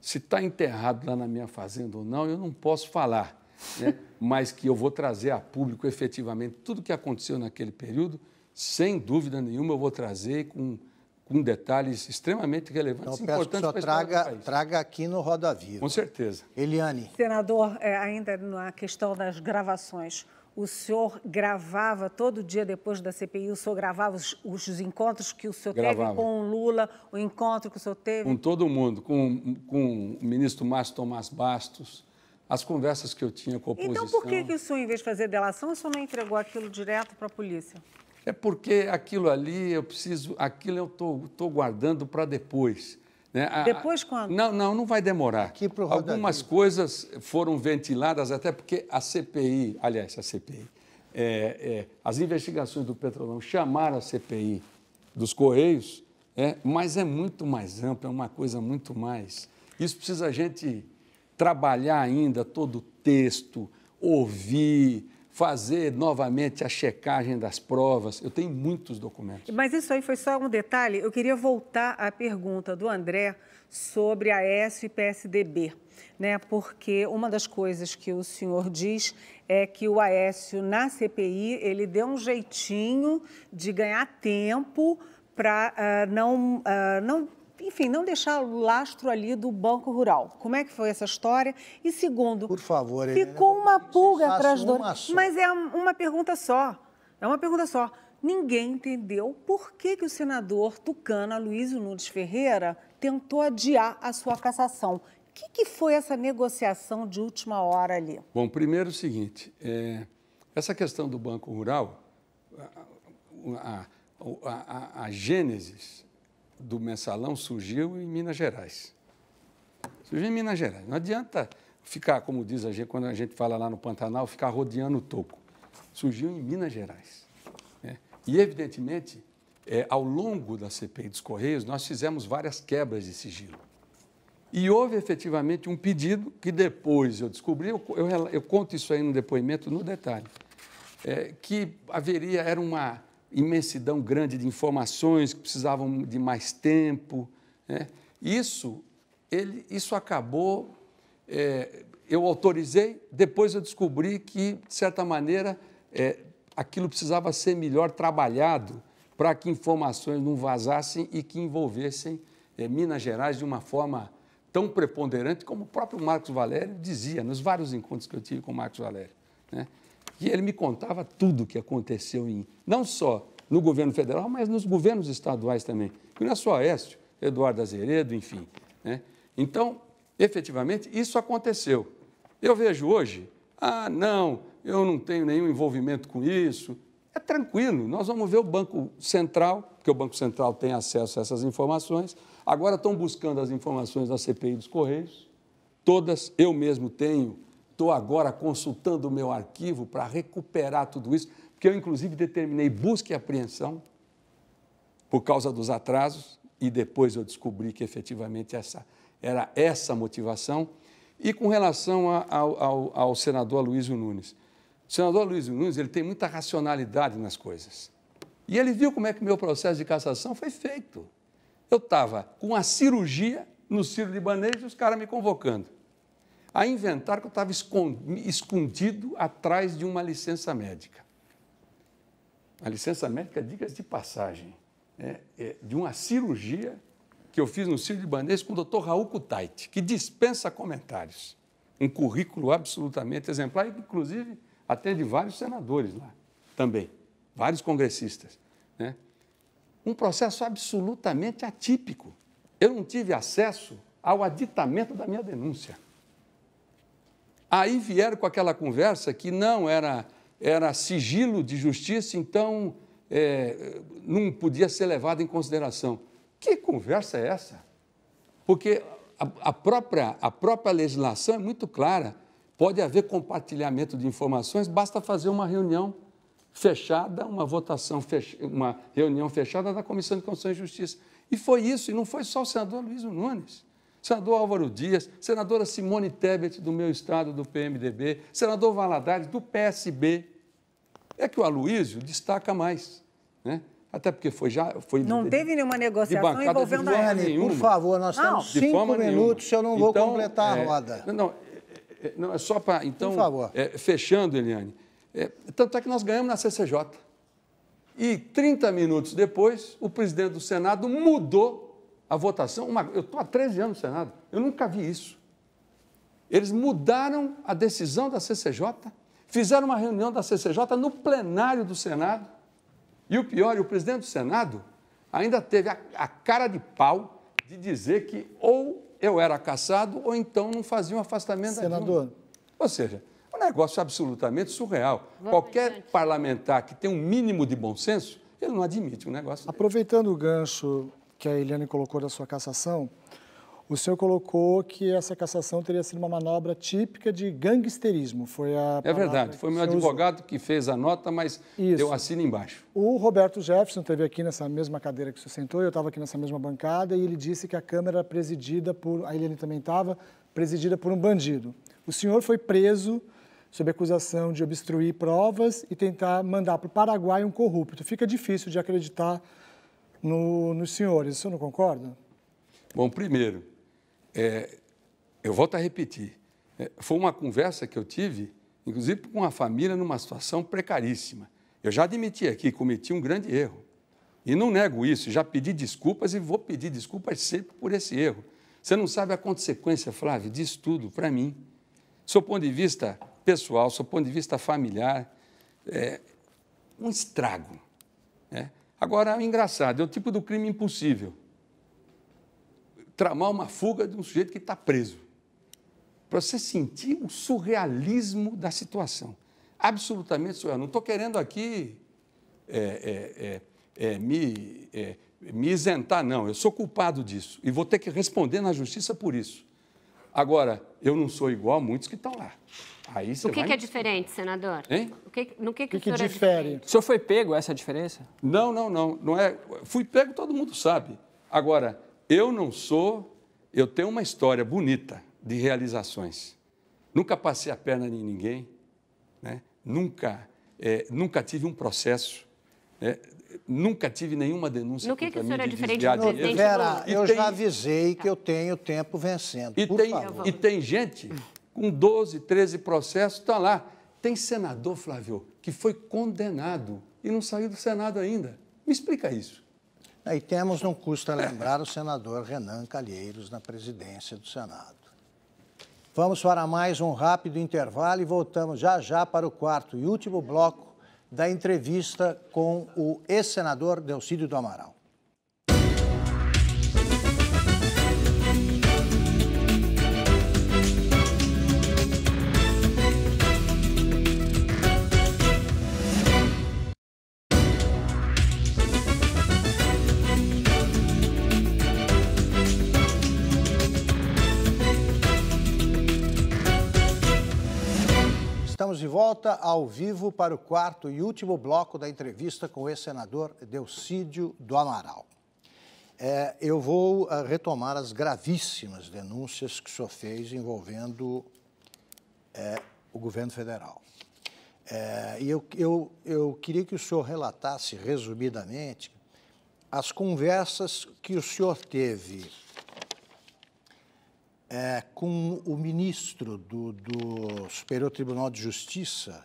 Se está enterrado lá na minha fazenda ou não, eu não posso falar né? mas que eu vou trazer a público efetivamente tudo o que aconteceu naquele período, sem dúvida nenhuma eu vou trazer com, com detalhes extremamente relevantes. Então, peço importantes que o traga, traga aqui no Roda Viva. Com certeza. Eliane. Senador, é, ainda na questão das gravações, o senhor gravava todo dia depois da CPI, o senhor gravava os, os encontros que o senhor gravava. teve com o Lula, o encontro que o senhor teve? Com todo mundo, com, com o ministro Márcio Tomás Bastos, as conversas que eu tinha com a oposição. Então, por que, que o senhor, em vez de fazer delação, o senhor não entregou aquilo direto para a polícia? É porque aquilo ali eu preciso, aquilo eu estou guardando para depois. Né? Depois quando? Não, não, não vai demorar. Aqui pro Algumas coisas foram ventiladas, até porque a CPI, aliás, a CPI, é, é, as investigações do Petrolão chamaram a CPI dos Correios, é, mas é muito mais amplo, é uma coisa muito mais. Isso precisa a gente trabalhar ainda todo o texto, ouvir, fazer novamente a checagem das provas. Eu tenho muitos documentos. Mas isso aí foi só um detalhe. Eu queria voltar à pergunta do André sobre a S e PSDB, né? Porque uma das coisas que o senhor diz é que o Aécio na CPI ele deu um jeitinho de ganhar tempo para uh, ah, não, uh, não enfim, não deixar o lastro ali do Banco Rural. Como é que foi essa história? E segundo, por favor, ficou uma pulga atrás do... Mas é uma pergunta só. É uma pergunta só. Ninguém entendeu por que, que o senador Tucana Luiz Nunes Ferreira tentou adiar a sua cassação. O que, que, foi essa negociação de última hora ali? Bom, primeiro é o seguinte, é, essa questão do Banco Rural, a, a, a, a, a Gênesis do mensalão surgiu em Minas Gerais. Surgiu em Minas Gerais. Não adianta ficar, como diz a gente, quando a gente fala lá no Pantanal, ficar rodeando o topo. Surgiu em Minas Gerais. Né? E, evidentemente, é, ao longo da CPI dos Correios, nós fizemos várias quebras de sigilo. E houve efetivamente um pedido que depois eu descobri, eu, eu, eu conto isso aí no depoimento no detalhe, é, que haveria, era uma imensidão grande de informações que precisavam de mais tempo. Né? Isso, ele, isso acabou. É, eu autorizei, depois eu descobri que, de certa maneira, é, aquilo precisava ser melhor trabalhado para que informações não vazassem e que envolvessem é, Minas Gerais de uma forma tão preponderante como o próprio Marcos Valério dizia nos vários encontros que eu tive com o Marcos Valério. Né? E ele me contava tudo o que aconteceu em, não só no governo federal, mas nos governos estaduais também. E não é só Oeste, Eduardo Azeredo, enfim. Né? Então, efetivamente, isso aconteceu. Eu vejo hoje, ah, não, eu não tenho nenhum envolvimento com isso. É tranquilo, nós vamos ver o Banco Central, porque o Banco Central tem acesso a essas informações. Agora estão buscando as informações da CPI dos Correios. Todas eu mesmo tenho Estou agora consultando o meu arquivo para recuperar tudo isso, porque eu, inclusive, determinei busca e apreensão por causa dos atrasos, e depois eu descobri que efetivamente essa era essa a motivação. E com relação a, ao, ao, ao, senador Luísio Nunes. O senador Luísio Nunes ele tem muita racionalidade nas coisas. E ele viu como é que meu processo de cassação foi feito. Eu estava com a cirurgia no Ciro Libanês e os caras me convocando a inventar que eu estava escondido atrás de uma licença médica. A licença médica, diga-se de passagem, é, é, de uma cirurgia que eu fiz no Ciro de Banês com o Dr. Raul Kutaiti, que dispensa comentários. Um currículo absolutamente exemplar, e inclusive atende vários senadores lá também, vários congressistas. Né? Um processo absolutamente atípico. Eu não tive acesso ao aditamento da minha denúncia. Aí vieram com aquela conversa que não era, era sigilo de justiça, então é, não podia ser levado em consideração. Que conversa é essa? Porque a, a, própria, a própria legislação é muito clara. Pode haver compartilhamento de informações, basta fazer uma reunião fechada, uma votação, uma reunião fechada da Comissão de Constituição e Justiça. E foi isso, e não foi só o senador Luiz Nunes senador Álvaro Dias, senadora Simone Tebet, do meu estado, do PMDB, senador Valadares, do PSB. É que o Aloísio destaca mais, né? Até porque foi já. Foi não de, teve nenhuma negociação envolvendo a Anne. Por favor, nós não, temos cinco minutos, nenhuma. eu não vou então, completar é, a roda. Não, não, é, é não é só para. Então, Por favor. É, fechando, Eliane. É, tanto é que nós ganhamos na CCJ. E 30 minutos depois, o presidente do Senado mudou a votação. Uma, eu estou há 13 anos no Senado, eu nunca vi isso. Eles mudaram a decisão da CCJ, fizeram uma reunião da CCJ no plenário do Senado. E o pior, o presidente do Senado ainda teve a, a cara de pau de dizer que ou eu era caçado ou então não fazia um afastamento Senador. Ou seja, um negócio absolutamente surreal. Vamos Qualquer adiante. parlamentar que tem um mínimo de bom senso, ele não admite um negócio. Aproveitando dele. o gancho que a Eliane colocou da sua cassação, o senhor colocou que essa cassação teria sido uma manobra típica de gangsterismo. Foi a é verdade, foi meu advogado usou. que fez a nota, mas Isso. deu assino embaixo. O Roberto Jefferson esteve aqui nessa mesma cadeira que o senhor sentou, eu estava aqui nessa mesma bancada, e ele disse que a Câmara era presidida por. A Eliane também estava, presidida por um bandido. O senhor foi preso sob acusação de obstruir provas e tentar mandar para o Paraguai um corrupto. Fica difícil de acreditar no, nos senhores. O senhor não concorda? Bom, primeiro, é, eu volto a repetir. É, foi uma conversa que eu tive, inclusive com uma família numa situação precaríssima. Eu já admiti aqui, cometi um grande erro. E não nego isso, já pedi desculpas e vou pedir desculpas sempre por esse erro. Você não sabe a consequência, Flávio, disso tudo para mim. Seu ponto de vista pessoal, seu ponto de vista familiar, é um estrago. Né? Agora, engraçado, é o tipo do crime impossível. Tramar uma fuga de um sujeito que está preso. Para você sentir o surrealismo da situação. Absolutamente surreal. Não estou querendo aqui é, é, é, é me, é, me isentar, não. Eu sou culpado disso. E vou ter que responder na justiça por isso. Agora, eu não sou igual a muitos que estão lá. Aí o que, vai... que é diferente, senador? Hein? O que, no que, que, o que, que é difere? É o senhor foi pego essa é diferença? Não, não, não. não é... Fui pego, todo mundo sabe. Agora, eu não sou. Eu tenho uma história bonita de realizações. Nunca passei a perna em ninguém, né? nunca, é, nunca tive um processo. Né? Nunca tive nenhuma denúncia. No que, que o senhor é diferente do presidente? Vera, eu tem... já avisei que tá. eu tenho tempo vencendo. E, tem, e tem gente com 12, 13 processos, está lá. Tem senador, Flávio, que foi condenado e não saiu do Senado ainda. Me explica isso. E temos, não custa lembrar, o senador Renan Calheiros na presidência do Senado. Vamos para mais um rápido intervalo e voltamos já já para o quarto e último bloco da entrevista com o ex-senador Delcídio do Amaral. volta ao vivo para o quarto e último bloco da entrevista com o ex-senador Delcídio do Amaral. É, eu vou ah, retomar as gravíssimas denúncias que o senhor fez envolvendo é, o governo federal. É, e eu, eu, eu queria que o senhor relatasse resumidamente as conversas que o senhor teve é, com o ministro do, do, Superior Tribunal de Justiça.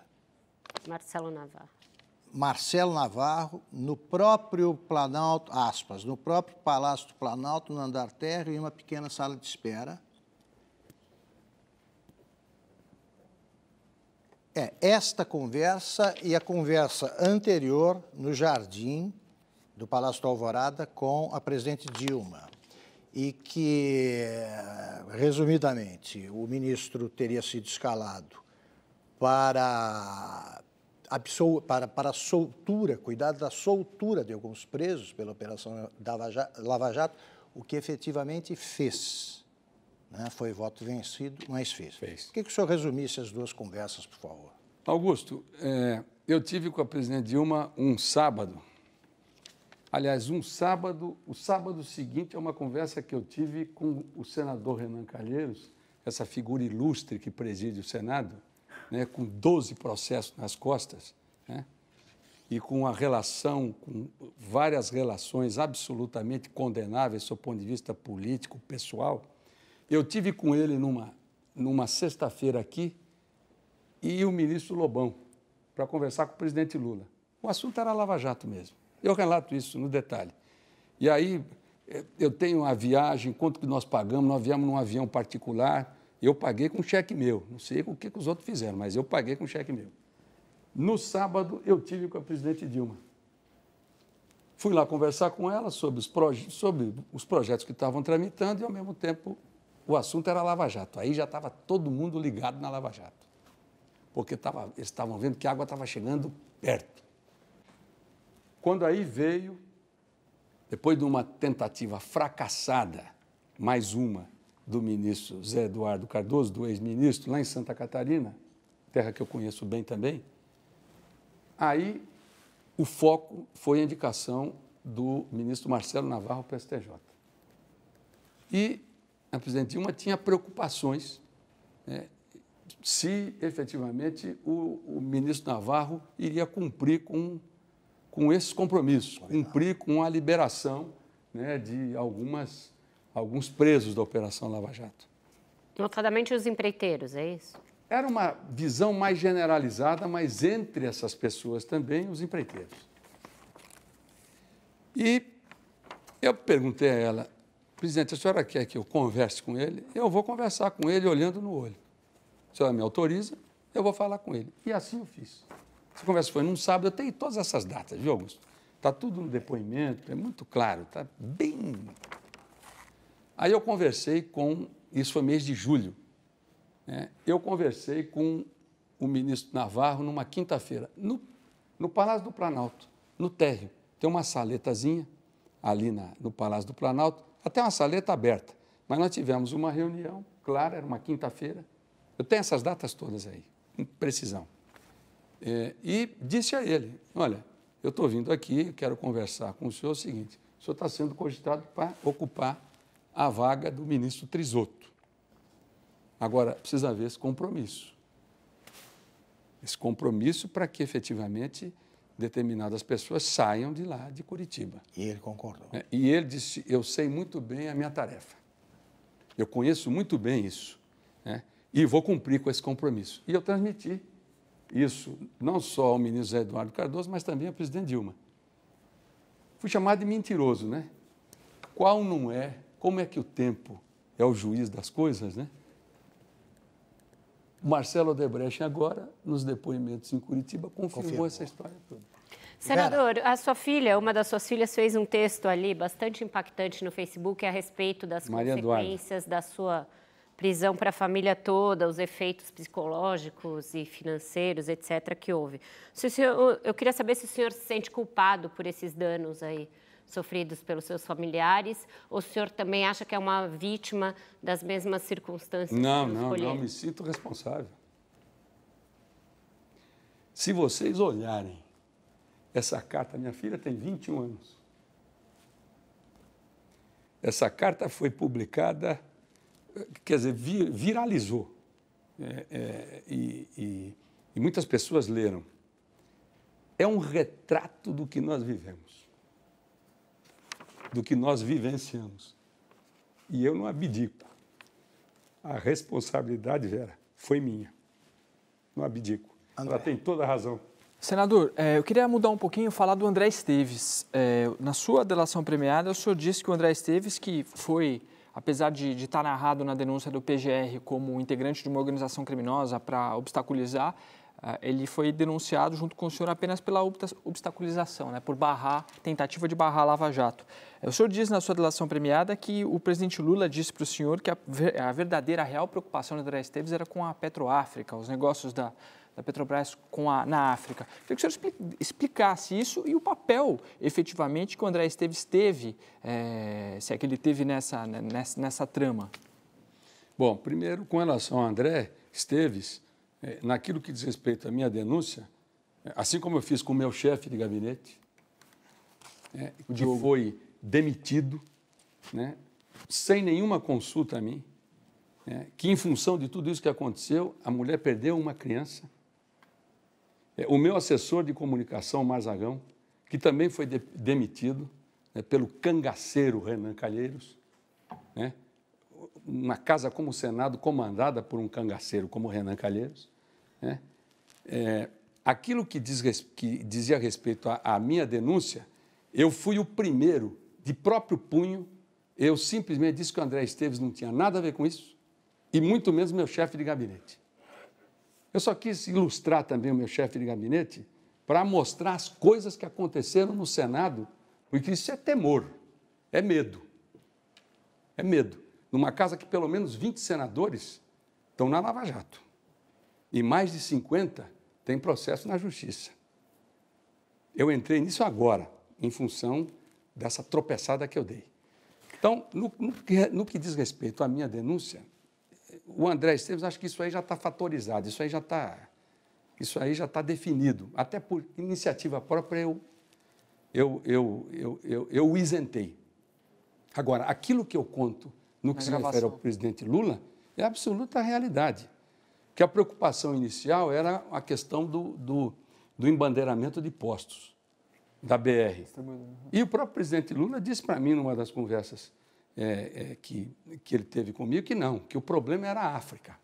Marcelo Navarro. Marcelo Navarro, no próprio Planalto, aspas, no próprio Palácio do Planalto, no andar térreo, em uma pequena sala de espera. É, esta conversa e a conversa anterior no jardim do Palácio do Alvorada com a presidente Dilma e que, resumidamente, o ministro teria sido escalado para, absol... para, para a soltura, cuidado da soltura de alguns presos pela Operação Lava Jato, o que efetivamente fez. Né? Foi voto vencido, mas fez. fez. Que, que o senhor resumisse as duas conversas, por favor? Augusto, é, eu tive com a presidente Dilma um sábado Aliás, um sábado, o sábado seguinte é uma conversa que eu tive com o senador Renan Calheiros, essa figura ilustre que preside o Senado, né, com 12 processos nas costas, né, e com a relação, com várias relações absolutamente condenáveis do ponto de vista político, pessoal. Eu tive com ele numa, numa sexta-feira aqui e o ministro Lobão para conversar com o presidente Lula. O assunto era Lava Jato mesmo. Eu relato isso no detalhe. E aí eh, eu tenho uma viagem, quanto que nós pagamos, nós viemos num avião particular, eu paguei com cheque meu. Não sei o que, que os outros fizeram, mas eu paguei com cheque meu. No sábado eu tive com a presidente Dilma. Fui lá conversar com ela sobre os, proje sobre os projetos que estavam tramitando e, ao mesmo tempo, o assunto era Lava Jato. Aí já estava todo mundo ligado na Lava Jato, porque tava, eles estavam vendo que a água estava chegando perto. Quando aí veio, depois de uma tentativa fracassada, mais uma, do ministro Zé Eduardo Cardoso, do ex-ministro, lá em Santa Catarina, terra que eu conheço bem também, aí o foco foi a indicação do ministro Marcelo Navarro para o STJ. E a presidente Dilma tinha preocupações né, se efetivamente o, o ministro Navarro iria cumprir com com esses compromissos, cumprir com a liberação né, de algumas, alguns presos da Operação Lava Jato. Notadamente os empreiteiros, é isso? Era uma visão mais generalizada, mas entre essas pessoas também os empreiteiros. E eu perguntei a ela, presidente, a senhora quer que eu converse com ele? Eu vou conversar com ele olhando no olho. A senhora me autoriza, eu vou falar com ele. E assim eu fiz. Essa conversa foi num sábado, eu tenho todas essas datas, viu, Augusto? Está tudo no depoimento, é muito claro, está bem. Aí eu conversei com, isso foi mês de julho, né? eu conversei com o ministro Navarro numa quinta-feira, no, no Palácio do Planalto, no térreo. Tem uma saletazinha ali na, no Palácio do Planalto, até uma saleta aberta. Mas nós tivemos uma reunião, claro, era uma quinta-feira. Eu tenho essas datas todas aí, com precisão. É, e disse a ele: Olha, eu estou vindo aqui, quero conversar com o senhor o seguinte: o senhor está sendo cogitado para ocupar a vaga do ministro Trisotto. Agora, precisa haver esse compromisso. Esse compromisso para que efetivamente determinadas pessoas saiam de lá, de Curitiba. E ele concordou. É, e ele disse: Eu sei muito bem a minha tarefa. Eu conheço muito bem isso. Né? E vou cumprir com esse compromisso. E eu transmiti isso não só ao ministro Eduardo Cardoso, mas também ao presidente Dilma. Fui chamado de mentiroso, né? Qual não é? Como é que o tempo é o juiz das coisas, né? Marcelo Odebrecht agora, nos depoimentos em Curitiba, confirmou, essa história toda. Senador, a sua filha, uma das suas filhas, fez um texto ali bastante impactante no Facebook a respeito das Maria consequências Eduardo. da sua prisão para a família toda, os efeitos psicológicos e financeiros, etc., que houve. Senhor, eu queria saber se o senhor se sente culpado por esses danos aí sofridos pelos seus familiares, ou o senhor também acha que é uma vítima das mesmas circunstâncias? Não, não, escolher? não, me sinto responsável. Se vocês olharem essa carta, minha filha tem 21 anos. Essa carta foi publicada quer dizer, vir, viralizou. É, é, e, e, e muitas pessoas leram. É um retrato do que nós vivemos, do que nós vivenciamos. E eu não abdico. A responsabilidade, Vera, foi minha. Não abdico. André. Ela tem toda a razão. Senador, é, eu queria mudar um pouquinho e falar do André Esteves. É, na sua delação premiada, o senhor disse que o André Esteves, que foi apesar de, de estar tá narrado na denúncia do PGR como integrante de uma organização criminosa para obstaculizar, eh, ele foi denunciado junto com o senhor apenas pela obstaculização, né, por barrar, tentativa de barrar a Lava Jato. O senhor diz na sua delação premiada que o presidente Lula disse para o senhor que a, verdadeira, a real preocupação do André Esteves era com a Petroáfrica, os negócios da, da Petrobras com a, na África. Queria que o senhor explicasse isso e o papel, efetivamente, que o André Esteves teve, é, se é que ele teve nessa, né, nessa, nessa trama. Bom, primeiro, com relação a André Esteves, é, naquilo que diz respeito à minha denúncia, é, assim como eu fiz com o meu chefe de gabinete, é, que Diogo. foi demitido, né, sem nenhuma consulta a mim, né, que em função de tudo isso que aconteceu, a mulher perdeu uma criança, é, o meu assessor de comunicação, Marzagão, que também foi de, demitido né, pelo cangaceiro Renan Calheiros, né, uma casa como o Senado comandada por um cangaceiro como Renan Calheiros, né, é, aquilo que, diz, que dizia a respeito à minha denúncia, eu fui o primeiro, de próprio punho, eu simplesmente disse que o André Esteves não tinha nada a ver com isso, e muito menos meu chefe de gabinete. Eu só quis ilustrar também o meu chefe de gabinete para mostrar as coisas que aconteceram no Senado, porque isso é temor, é medo. É medo. Numa casa que pelo menos 20 senadores estão na Lava Jato e mais de 50 têm processo na justiça. Eu entrei nisso agora, em função dessa tropeçada que eu dei. Então, no, no, no que diz respeito à minha denúncia, o André Esteves, acho que isso aí já está fatorizado, isso aí já está isso aí já está definido. Até por iniciativa própria eu, eu, eu, eu, eu, eu o isentei. Agora, aquilo que eu conto no que Na se gravação. refere ao presidente Lula é absoluta realidade. Que a preocupação inicial era a questão do, do, do embandeiramento de postos da BR. Né? E o próprio presidente Lula disse para mim numa das conversas, é, é, que, que ele teve comigo, que não, que o problema era a África,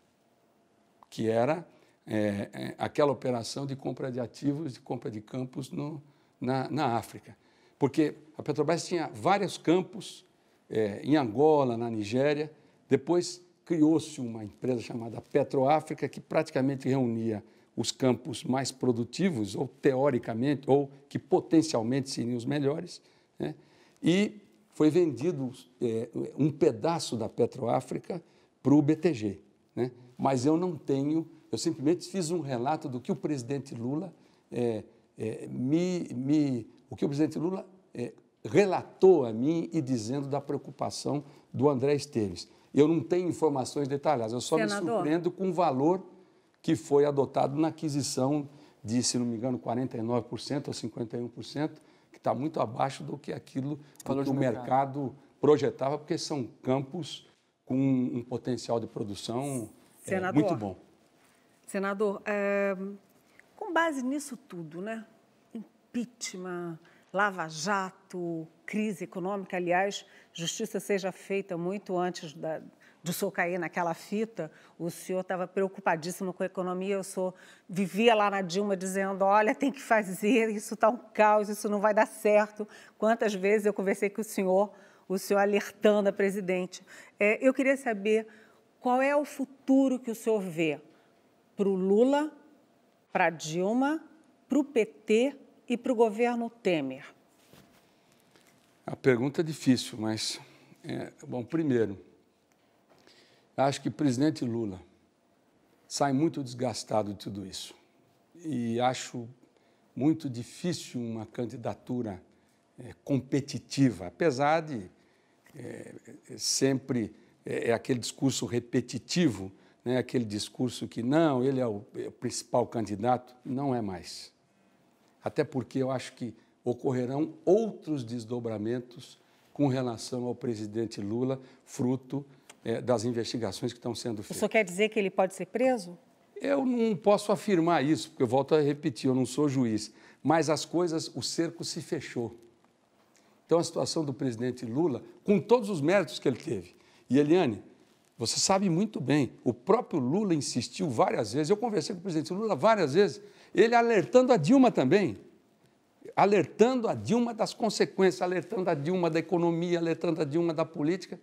que era é, é, aquela operação de compra de ativos, de compra de campos no, na, na África. Porque a Petrobras tinha vários campos é, em Angola, na Nigéria, depois criou-se uma empresa chamada Petroáfrica, que praticamente reunia os campos mais produtivos, ou teoricamente, ou que potencialmente seriam os melhores, né? e foi vendido é, um pedaço da Petroáfrica para o BTG. Né? Mas eu não tenho, eu simplesmente fiz um relato do que o presidente Lula é, é, me, me, o que o presidente Lula é, relatou a mim e dizendo da preocupação do André Esteves. Eu não tenho informações detalhadas, eu só Senador. me surpreendo com o valor que foi adotado na aquisição de, se não me engano, 49% ou 51% está muito abaixo do que aquilo que o mercado. mercado projetava, porque são campos com um potencial de produção é, muito bom. Senador, é, com base nisso tudo, né? Impeachment, Lava Jato, crise econômica, aliás, justiça seja feita muito antes da, do senhor cair naquela fita, o senhor estava preocupadíssimo com a economia, o senhor vivia lá na Dilma dizendo, olha, tem que fazer, isso está um caos, isso não vai dar certo. Quantas vezes eu conversei com o senhor, o senhor alertando a presidente. É, eu queria saber qual é o futuro que o senhor vê para o Lula, para a Dilma, para o PT e para o governo Temer? A pergunta é difícil, mas. É, bom, primeiro, Acho que o presidente Lula sai muito desgastado de tudo isso. E acho muito difícil uma candidatura é, competitiva, apesar de é, sempre eh, é, aquele discurso repetitivo, né, aquele discurso que não, ele é o, é o principal candidato, não é mais. Até porque eu acho que ocorrerão outros desdobramentos com relação ao presidente Lula, fruto é, das investigações que estão sendo feitas. O senhor quer dizer que ele pode ser preso? Eu não posso afirmar isso, porque eu volto a repetir, eu não sou juiz. Mas as coisas, o cerco se fechou. Então, a situação do presidente Lula, com todos os méritos que ele teve. E, Eliane, você sabe muito bem, o próprio Lula insistiu várias vezes, eu conversei com o presidente Lula várias vezes, ele alertando a Dilma também, alertando a Dilma das consequências, alertando a Dilma da economia, alertando a Dilma da política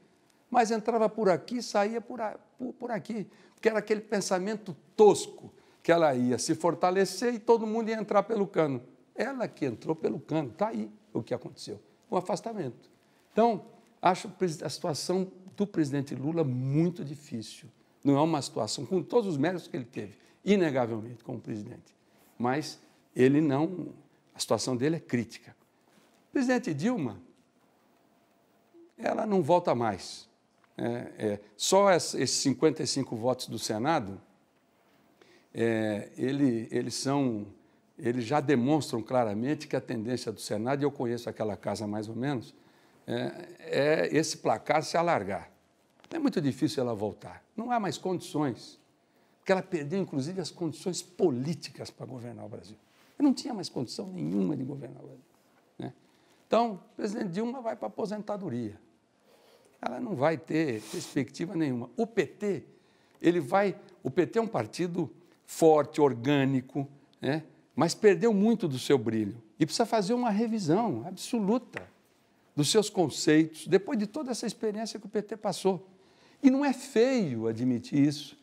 mas entrava por aqui, saía por, por, por aqui, porque era aquele pensamento tosco que ela ia se fortalecer e todo mundo ia entrar pelo cano. Ela que entrou pelo cano, está aí o que aconteceu, um afastamento. Então, acho a situação do presidente Lula muito difícil. Não é uma situação, com todos os méritos que ele teve, inegavelmente, como presidente. Mas ele não, a situação dele é crítica. Presidente Dilma, ela não volta mais. É, é, só esses 55 votos do Senado, é, ele, eles são, eles já demonstram claramente que a tendência do Senado, e eu conheço aquela casa mais ou menos, é, é esse placar se alargar. é muito difícil ela voltar. Não há mais condições. Porque ela perdeu, inclusive, as condições políticas para governar o Brasil. Ela não tinha mais condição nenhuma de governar o Brasil. Né? Então, o presidente Dilma vai para a aposentadoria ela não vai ter perspectiva nenhuma. O PT, ele vai. O PT é um partido forte, orgânico, né? mas perdeu muito do seu brilho. E precisa fazer uma revisão absoluta dos seus conceitos, depois de toda essa experiência que o PT passou. E não é feio admitir isso.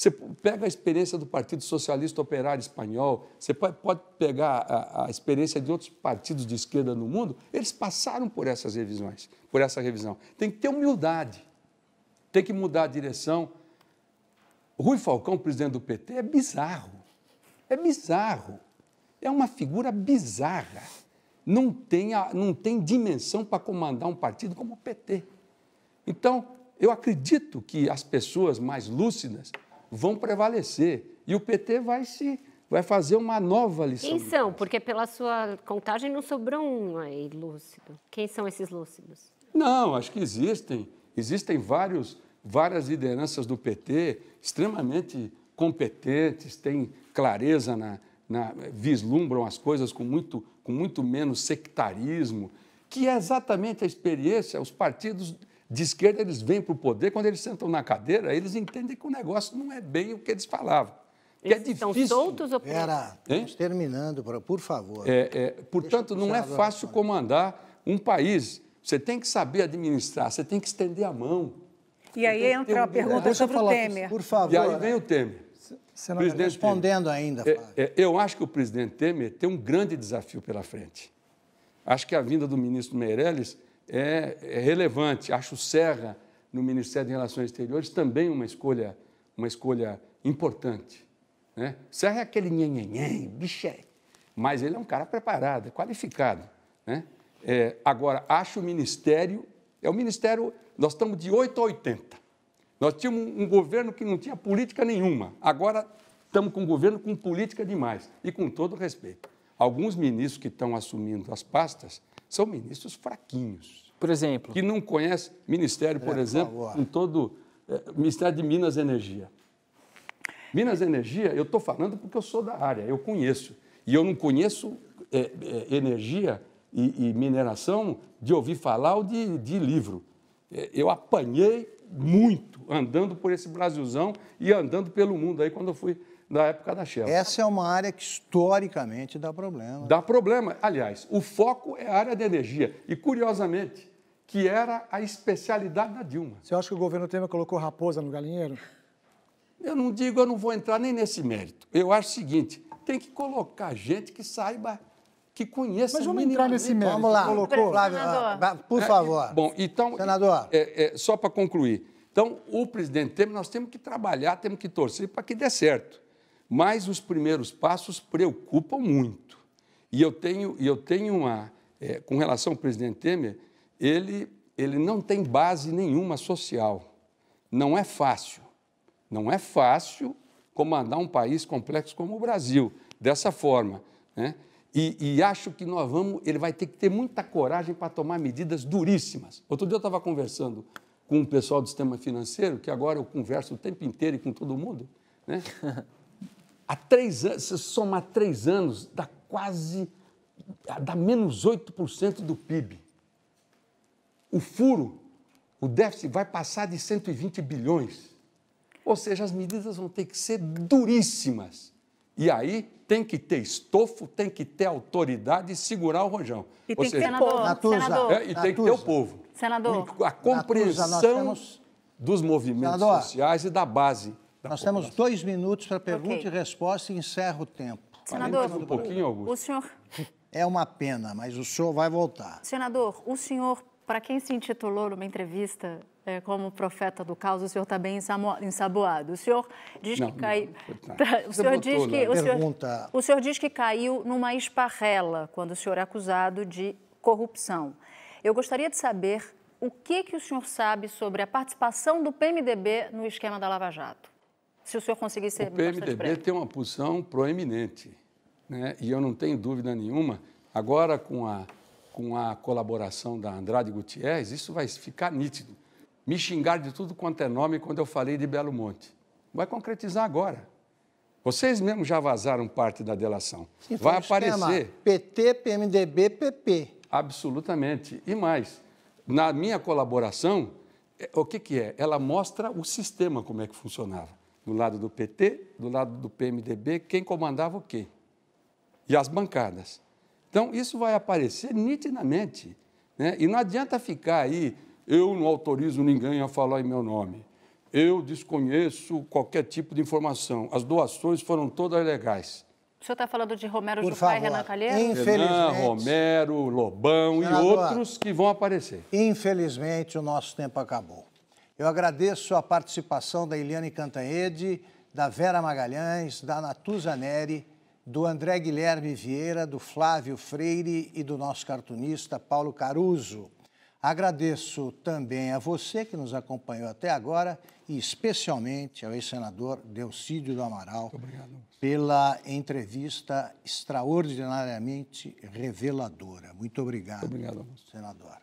Você pega a experiência do Partido Socialista Operário Espanhol, você pode pegar a, a, experiência de outros partidos de esquerda no mundo, eles passaram por essas revisões, por essa revisão. Tem que ter humildade, tem que mudar a direção. Rui Falcão, presidente do PT, é bizarro. É bizarro. É uma figura bizarra. Não tem, a, não tem dimensão para comandar um partido como o PT. Então, eu acredito que as pessoas mais lúcidas vão prevalecer. E o PT vai se vai fazer uma nova lição. Quem são? Porque pela sua contagem não sobrou um aí lúcido. Quem são esses lúcidos? Não, acho que existem. Existem vários, várias lideranças do PT extremamente competentes, têm clareza na, na, vislumbram as coisas com muito, com muito menos sectarismo, que é exatamente a experiência, os partidos de esquerda, eles vêm para o poder, quando eles sentam na cadeira, eles entendem que o negócio não é bem o que eles falavam. É eles é difícil. estão soltos ou... Era, estamos terminando, por favor. É, é, portanto, não é fácil comandar um país. Você tem que saber administrar, você tem que estender a mão. E aí entra a pergunta Deixa sobre o Temer. Por favor. E aí vem o Temer. Senador, tá presidente respondendo Temer. ainda, é, é, Eu acho que o presidente Temer tem um grande desafio pela frente. Acho que a vinda do ministro Meirelles é, é relevante. Acho Serra, no Ministério de Relações Exteriores, também uma escolha, uma escolha importante. Né? Serra é aquele nhenhenhen, biché, mas ele é um cara preparado, é qualificado. Né? É, agora, acho o Ministério, é o Ministério, nós estamos de 8 a 80. Nós tínhamos um governo que não tinha política nenhuma, agora estamos com um governo com política demais, e com todo respeito. Alguns ministros que estão assumindo as pastas são ministros fraquinhos. Por exemplo? Que não conhece ministério, por é, exemplo, por em todo... É, ministério de Minas e Energia. Minas e Energia, eu estou falando porque eu sou da área, eu conheço. E eu não conheço é, é energia e, e, mineração de ouvir falar ou de, de livro. É, eu apanhei muito andando por esse Brasilzão e andando pelo mundo aí quando eu fui da época da Shell. Essa é uma área que historicamente dá problema. Dá problema. Aliás, o foco é a área de energia. E, curiosamente, que era a especialidade da Dilma. Você acha que o governo Temer colocou raposa no galinheiro? Eu não digo, eu não vou entrar nem nesse mérito. Eu acho o seguinte, tem que colocar gente que saiba, que conheça Mas vamos entrar nesse mérito. Vamos lá, colocou. Flávio, ah, por é, favor. É, bom, então, senador. É, é, só para concluir. Então, o presidente Temer, nós temos que trabalhar, temos que torcer para que dê certo. Mas os primeiros passos preocupam muito. E eu tenho, eu tenho uma. É, com relação ao presidente Temer, ele, ele não tem base nenhuma social. Não é fácil. Não é fácil comandar um país complexo como o Brasil, dessa forma. Né? E, e, acho que nós vamos, ele vai ter que ter muita coragem para tomar medidas duríssimas. Outro dia eu estava conversando com o pessoal do sistema financeiro, que agora eu converso o tempo inteiro e com todo mundo, né? Há três anos, se somar três anos, dá quase, dá menos 8% do PIB. O furo, o déficit vai passar de 120 bilhões. Ou seja, as medidas vão ter que ser duríssimas. E aí tem que ter estofo, tem que ter autoridade e segurar o rojão. E Ou tem seja, que ter povo. Natuza, senador. É, e Natuza. tem que ter o povo. Senador. A compreensão Natuza, temos... dos movimentos senador. sociais e da base. Nós população. temos dois minutos para pergunta okay. e resposta e encerra o tempo. Senador, um pouquinho, Augusto. o senhor... É uma pena, mas o senhor vai voltar. Senador, o senhor, para quem se intitulou numa entrevista é, como profeta do caos, o senhor está bem ensaboado. O senhor diz que caiu. Tá. O senhor diz que. O, senhor, o senhor diz que caiu numa esparrela quando o senhor é acusado de corrupção. Eu gostaria de saber o que, que o senhor sabe sobre a participação do PMDB no esquema da Lava Jato se o senhor conseguir ser o PMDB breve. tem uma posição proeminente, né? e eu não tenho dúvida nenhuma, agora com a, com a colaboração da Andrade Gutierrez, isso vai ficar nítido. Me xingar de tudo quanto é nome quando eu falei de Belo Monte. Vai concretizar agora. Vocês mesmos já vazaram parte da delação. Sim, vai aparecer. PT, PMDB, PP. Absolutamente. E mais, na minha colaboração, é, o que, que é? Ela mostra o sistema como é que funcionava do lado do PT, do lado do PMDB, quem comandava o quê? E as bancadas. Então, isso vai aparecer nitidamente. Né? E não adianta ficar aí, eu não autorizo ninguém a falar em meu nome, eu desconheço qualquer tipo de informação, as doações foram todas legais. O senhor está falando de Romero Por Jucá e Renan Calheiros? Infelizmente. Renan, Romero, Lobão Senador, e outros que vão aparecer. Infelizmente, o nosso tempo acabou. Eu agradeço a participação da Eliane Cantanhede, da Vera Magalhães, da Natuza Neri, do André Guilherme Vieira, do Flávio Freire e do nosso cartunista Paulo Caruso. Agradeço também a você que nos acompanhou até agora e especialmente ao ex-senador Delcídio do Amaral pela entrevista extraordinariamente reveladora. Muito obrigado, obrigado senador.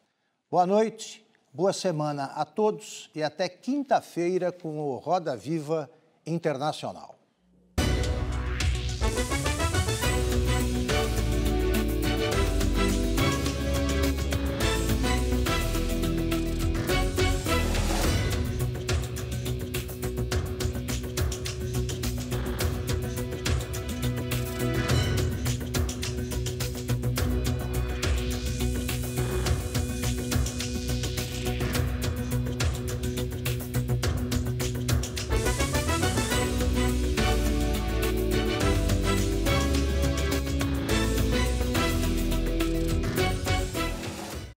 Boa noite Boa semana a todos e até quinta-feira com o Roda Viva Internacional.